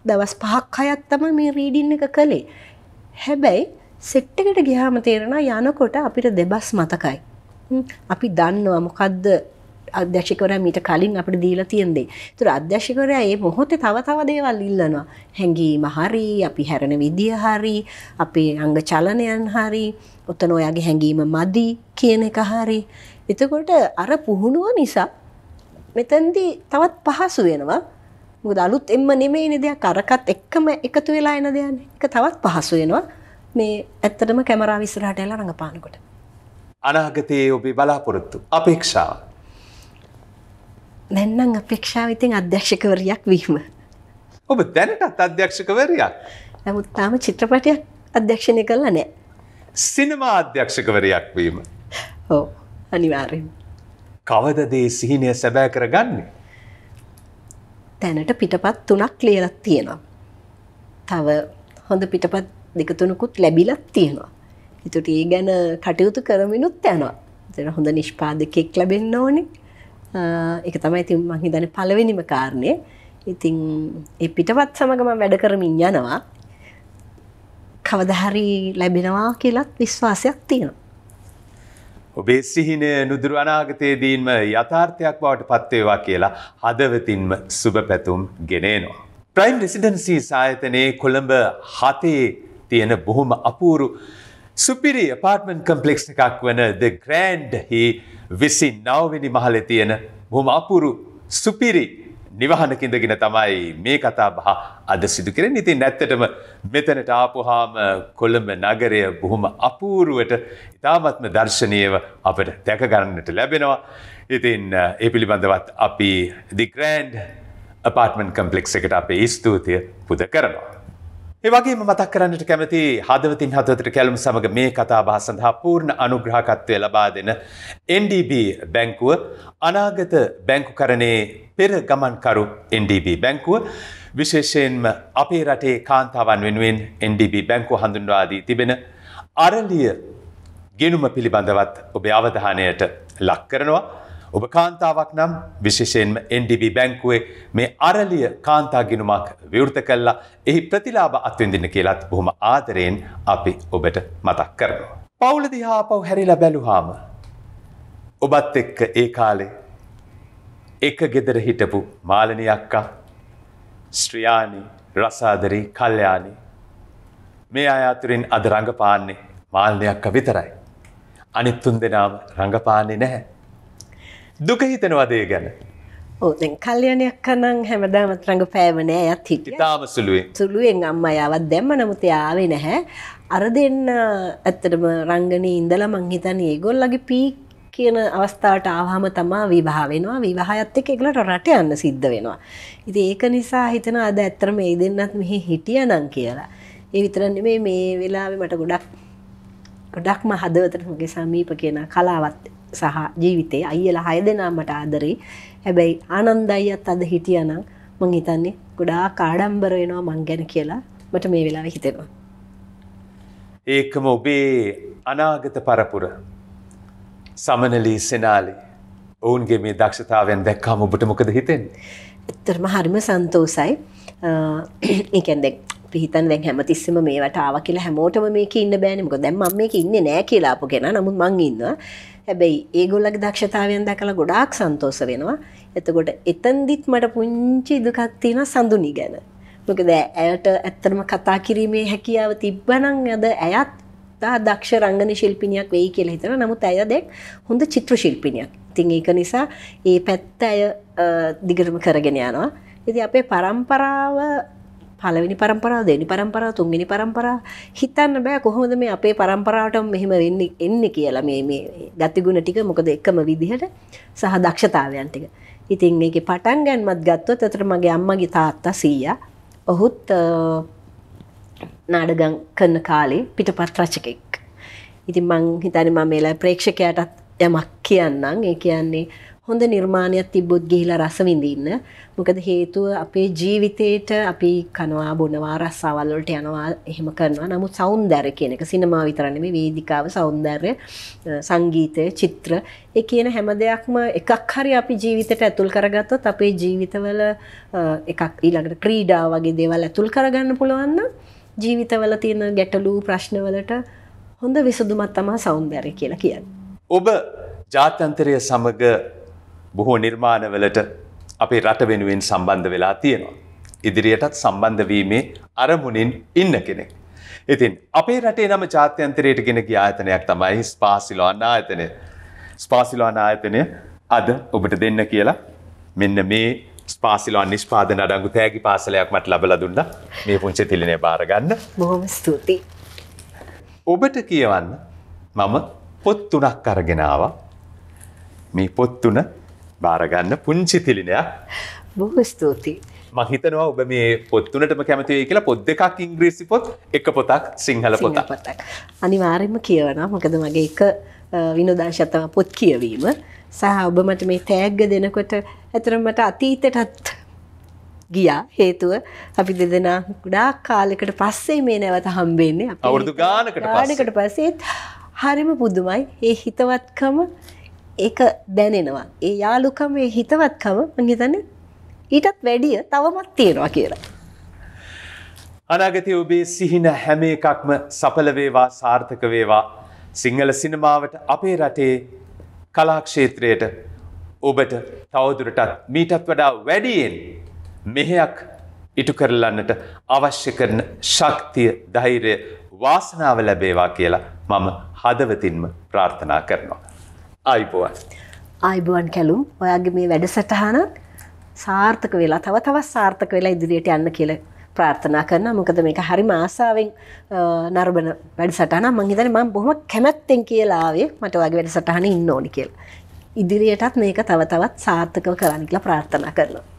දවස් 5ක් 6ක් තමයි මේ රීඩින් එක කළේ. හැබැයි සෙට්ටකට ගිහාම තේරෙන යනකොට අපිට දෙබස් මතකයි. අපි දන්නවා මොකක්ද අධ්‍යශිකවරයා මීට කලින් අපිට දීලා තියෙන්නේ. ඒතර අධ්‍යශිකවරයා මේ මොහොතේ තව තව දේවල් ඉල්ලනවා. හැඟීම හරි, අපි හැරෙන විදිය හරි, අපේ අංග චලනයන් හරි, ඔතන ඔයාගේ හැඟීම මදි කියන එක හරි. එතකොට අර පුහුණුව නිසා මෙතෙන්දී තවත් පහසු වෙනවා. මොකද අලුත් එම්ම නෙමෙයිනේ දෙයක් අරකත් එක්කම එකතු වෙලා එන දෙයක්. ඒක තවත් පහසු වෙනවා. මේ ඇත්තටම කැමරාව ඉස්සරහට එලා රඟපානකොට. අනාගතයේ ඔබේ බලාපොරොත්තු අපේක්ෂාව. දැන් නම් අපේක්ෂාව ඉතින් අධ්‍යක්ෂකවරියක් වීම. ඔබ දැනටත් අධ්‍යක්ෂකවරියක්. නමුත් තාම චිත්‍රපටයක් අධ්‍යක්ෂණය කළා නෑ. සිනමා අධ්‍යක්ෂකවරයක් වීම. ඔව් අනිවාර්යෙන්. කවදද ඒ සිහිනය සැබෑ කරගන්නේ? දැනට පිටපත් තුනක් ලියලා තියෙනවා. තව හොඳ පිටපත් දෙකතුනකුත් ලැබිලත් තියෙනවා. එතුට ඒ ගැන කටයුතු කරමිනුත් යනවා දෙන හොඳ නිෂ්පාදකෙක් ලැබෙන්න ඕනේ එක තමයි ඉතින් මං හිතන්නේ පළවෙනිම කාරණය ඉතින් ඒ පිටවත් සමග මම වැඩ කරමින් යනවා කවදා හරි ලැබෙනවා කියලත් විශ්වාසයක් තියෙනවා ඔබේ සිහිනය නුදුරු අනාගතයේදීන්ම යථාර්ථයක් බවට පත්වේවා කියලා හදවතින්ම සුබ පැතුම් ගෙනේනවා. ප්‍රයිම් රෙසිඩන්සි සායතනයේ කොළඹ හතේ තියෙන බොහොම අපූරු සුපිරි අපාර්ටමන් කම්පලෙක්ස් එකක් වන ද ග්‍රෑන්ඩ් හි විසි නවවිනි මහල තියෙන බොහොම අපුරු සුපිරි නිවහනකින්දගෙන තමයි මේ කතා බහ අද සිදු කරෙන ඉතින් නැත්තටම මෙතනට ආපුහාම කොළඹ නගරය බොහොම අපූරුවට ඉතාමත්ම දර්ශනයව අපට දැකගන්නට ලැබෙනවා. ඉතින් ඒ පිළිබඳවත් අපි දිග්‍රෑන්ඩ් අපාර්ටමන් කම්පලෙක්ස් එකට අපේ ස්තුතිය පුද කරනවා. ඒවගේ මතක් කරන්නට කැමති හදවතින් හදවතට කැලුම් සමඟ මේ කතා බහ සඳහා පූර්ණ අනුග්‍රහකත්වය ලබා දෙන NDB බැංකුව අනාගත බැංකු කරණයේ පෙර ගමන්කරු NDB බැංකුව විශේෂයෙන්ම අපේ රටේ කාන්තාවන් වෙනුවෙන් NDB බැංකු හඳුන්වාදී තිබෙන අරලිය ගෙනුම පිළිබඳවත් ඔබේ අවධානයට ලක් කරනවා. ඔබ කාන්තාවක් නම් විශේෂයෙන්ම NDB බැංකුවේ මේ අරලිය කාන්තා ගිනුමක් විවෘත කළා එහි ප්‍රතිලාභ අත්විඳින්න කියලත් බොහොම ආදරයෙන් අපි ඔබට මතක් කරනවා. පවුල දිහා ආපහු හැරිලා බැලුවාම ඔබත් එක්ක ඒ කාලේ එක ගෙදර හිටපු මාලනී අක්කා ශ්‍රියානි රසාදරී කල්යාණි මේ අය අතුරින් අද රඟපාන්නේ මාලනී අක්කා විතරයි. අනිත් තුන් දෙනාම රඟපාන්නේ නැහැ. දුක හිතනවාදේ ගැන ඕතෙන් කල්යනයක් කනම් හැමදාමත් රඟ පෑමනෑ ඇත් හිට තාම සුළුවෙන් සුළුවෙන් අම්ම යවත් දැම්ම නමුති ආවේ නැහැ අර දෙන්න ඇත්තටම රංගනී ඉඳලා මංහිතන ඒගොල්ලගේ පීක් කියන අවස්ථාවට ආහම තමා විභාවෙනවා විවාහයත් එක් එකට රට යන්න සිද්ධ වෙනවා. ඉති ඒක නිසා හිතන අද ඇත්තරම ඒ දෙන්නත් මෙහි හිටිය නං කියලා. ඒ විතරන්න මේ මේ වෙලාවෙ මට ගොඩක් ගොඩක්ම හදවතටමගේ සමීප කියන කලාවත් සහ ජීවිතේ අයියලා හය දෙනාමට ආදරේ හැබැයි ආනන්ද අයියත් අද හිටියනම් මං හිතන්නේ ගොඩාක් ආඩම්බර වෙනවා මං ගැන කියලා මට මේ වෙලාවේ හිතෙනවා ඒකම ඔබේ අනාගත පරපුර සමනලී සෙනාලේ ඔවුන්ගේ මේ දක්ෂතාවයන් දැක්කාම ඔබට මොකද හිතෙන්නේ ඇත්තටම හරිම සන්තෝසයි ඒ කියන්නේ පිහිතන් දැන් හැමතිස්සෙම මේවට ආව කියලා හැමෝටම මේක ඉන්න බෑනේ මොකද දැන් මම මේක ඉන්නේ නෑ කියලා ආපු කෙනා නමුත් මං ඉන්නවා හැබැයි ඒගොල්ලගේ දක්ෂතාවයන් දැකලා ගොඩාක් සන්තෝස වෙනවා. එතකොට එතන්දිත් මට පුංචි දුකක් තියෙනවා සඳුනි ගැන. මොකද ඇයට ඇත්තටම කතා කිරීමේ හැකියාව තිබ්බනම් අද ඇයත් තා දක්ෂ රංගන ශිල්පිනියක් වෙයි කියලා හිතනවා. නමුත් ඇය දැක් හොඳ චිත්‍ර ශිල්පිනියක්. ඉතින් ඒක නිසා ඒ පැත්ත ඇය දිගටම කරගෙන යනවා. ඉතින් අපේ પરම්පරාව පළවෙනි පරම්පරාව දෙනි පරම්පරාව තුන්වෙනි පරම්පරාව හිතන්න බෑ කොහොමද මේ අපේ පරම්පරාවටම මෙහෙම වෙන්නේ එන්නේ කියලා මේ මේ ගතිගුණ ටික මොකද එකම විදිහට සහ දක්ෂතාවයන් ටික. ඉතින් මේකේ පටන් ගන්නවත් ගත්තොත් අතට මගේ අම්මගේ තාත්තා සීයා ඔහුත් නාඩගම් කරන කාලේ පිටපත් රචකෙක්. ඉතින් මං හිතන්නේ මම මේලා ප්‍රේක්ෂකයාටත් යමක් කියන්නම්. ඒ කියන්නේ හොඳ නිර්මාණයක් තිබ්බොත් ගිහිලා රස විඳින්න. මොකද හේතුව අපේ ජීවිතේට අපි කනවා බොනවා රස්සාවල් වලට යනවා එහෙම කරනවා. නමුත් సౌందර්ය කියන එක සිනමා විතර නෙමෙයි වේදිකාව సౌందර්ය සංගීතය චිත්‍ර ඒ කියන හැම දෙයක්ම එකක් හරි අපි ජීවිතයට ඇතුල් කරගත්තොත් අපේ ජීවිතවල එකක් ඊළඟට ක්‍රීඩා වගේ දේවල් ඇතුල් කරගන්න පුළුවන් ජීවිතවල තියෙන ගැටලු ප්‍රශ්නවලට හොඳ විසඳුමක් තමයි సౌందර්ය කියලා කියන්නේ. ඔබ ජාත්‍යන්තරය සමග බොහෝ නිර්මාණවලට අපේ රට වෙනුවෙන් සම්බන්ධ වෙලා තියෙනවා. ඉදිරියටත් සම්බන්ධවීමේ අරමුණින් ඉන්න කෙනෙක්. ඉතින් අපේ රටේ නම ජාත්‍යන්තරයට ගෙන ගිය ආයතනයක් තමයි ස්පාසිලෝන් ආයතනය. ස්පාසිලෝන් ආයතනය අද ඔබට දෙන්න කියලා මෙන්න මේ ස්පාසිලොන් නිෂ්පාදන අඩංගු තෑගි පාසලයක් මට ලබල දුන්න මේ පුංචි තිලිනය බාරගන්න බොහොම ස්තුති. ඔබට කියවන්න මම පොත් තුනක් අරගෙනාව මේ පොත් තුන බාරගන්න පුංචි තිලිනයක් බොහ ස්තුතියි. මහිතනවා ඔබ මේ පොත්තුනටම කැමතියි කියලා පොද් දෙකක් ඉංග්‍රීසි පොත් එක පොතක් සිංහල පොත පොතක්. අනිවාරෙන්ම කියවනා මොකද මගේ එක විනෝදාංශත්තම පොත් කියවීම සහ ඔබ මට මේ තෑග්ග දෙනකොට ඇතරමට අතීතටත් ගියා හේතුව අපි දෙදෙනා ගොඩාක් කාලෙකට පස්සේ මේ නැවත හම්බෙන්නේ අවුරුදු ගානකට ගානකට පස්සෙත් හරිම පුදුමයි ඒ හිතවත්කම ඒක දැනෙනවා. ඒ යාළුකම ඒ හිතවත්කම මං හිතන්නේ ඊටත් වැඩිය තවමත් තියෙනවා කියලා. අනාගතයේ ඔබේ සිහින හැම එකක්ම සඵල වේවා සාර්ථක වේවා. සිංහල සිනමාවට අපේ රටේ කලාක්ෂේත්‍රයට ඔබට තවදුරටත් මීටත් වඩා වැඩියෙන් මෙහෙයක් ඉටු කරලන්නට අවශ්‍ය කරන ශක්තිය ධෛර්ය වාසනාව ලැබේවා කියලා මම හදවතින්ම ප්‍රාර්ථනා කරනවා. ආයිපුවන් ආයිබුවන් කැලුම් ඔයාගේ මේ වැඩසටහනක් සාර්ථක වෙලා තව තවත් සාර්ථක වෙලා ඉදිරියට යන්න කියල ප්‍රාර්ථනා කරන මොකද මේක හරිම ආසාාවෙන් නර්බන වැඩසටන මංහිතන ම බොහොම කැමැත්තෙන් කියලාවේ මට වගේ වැඩසටහන ඉන්න ඕනි කියල්. ඉදිරියටත් මේක තව තවත් සාර්ථකව කරන්න කියලා ප්‍රාර්ථනා කරනවා.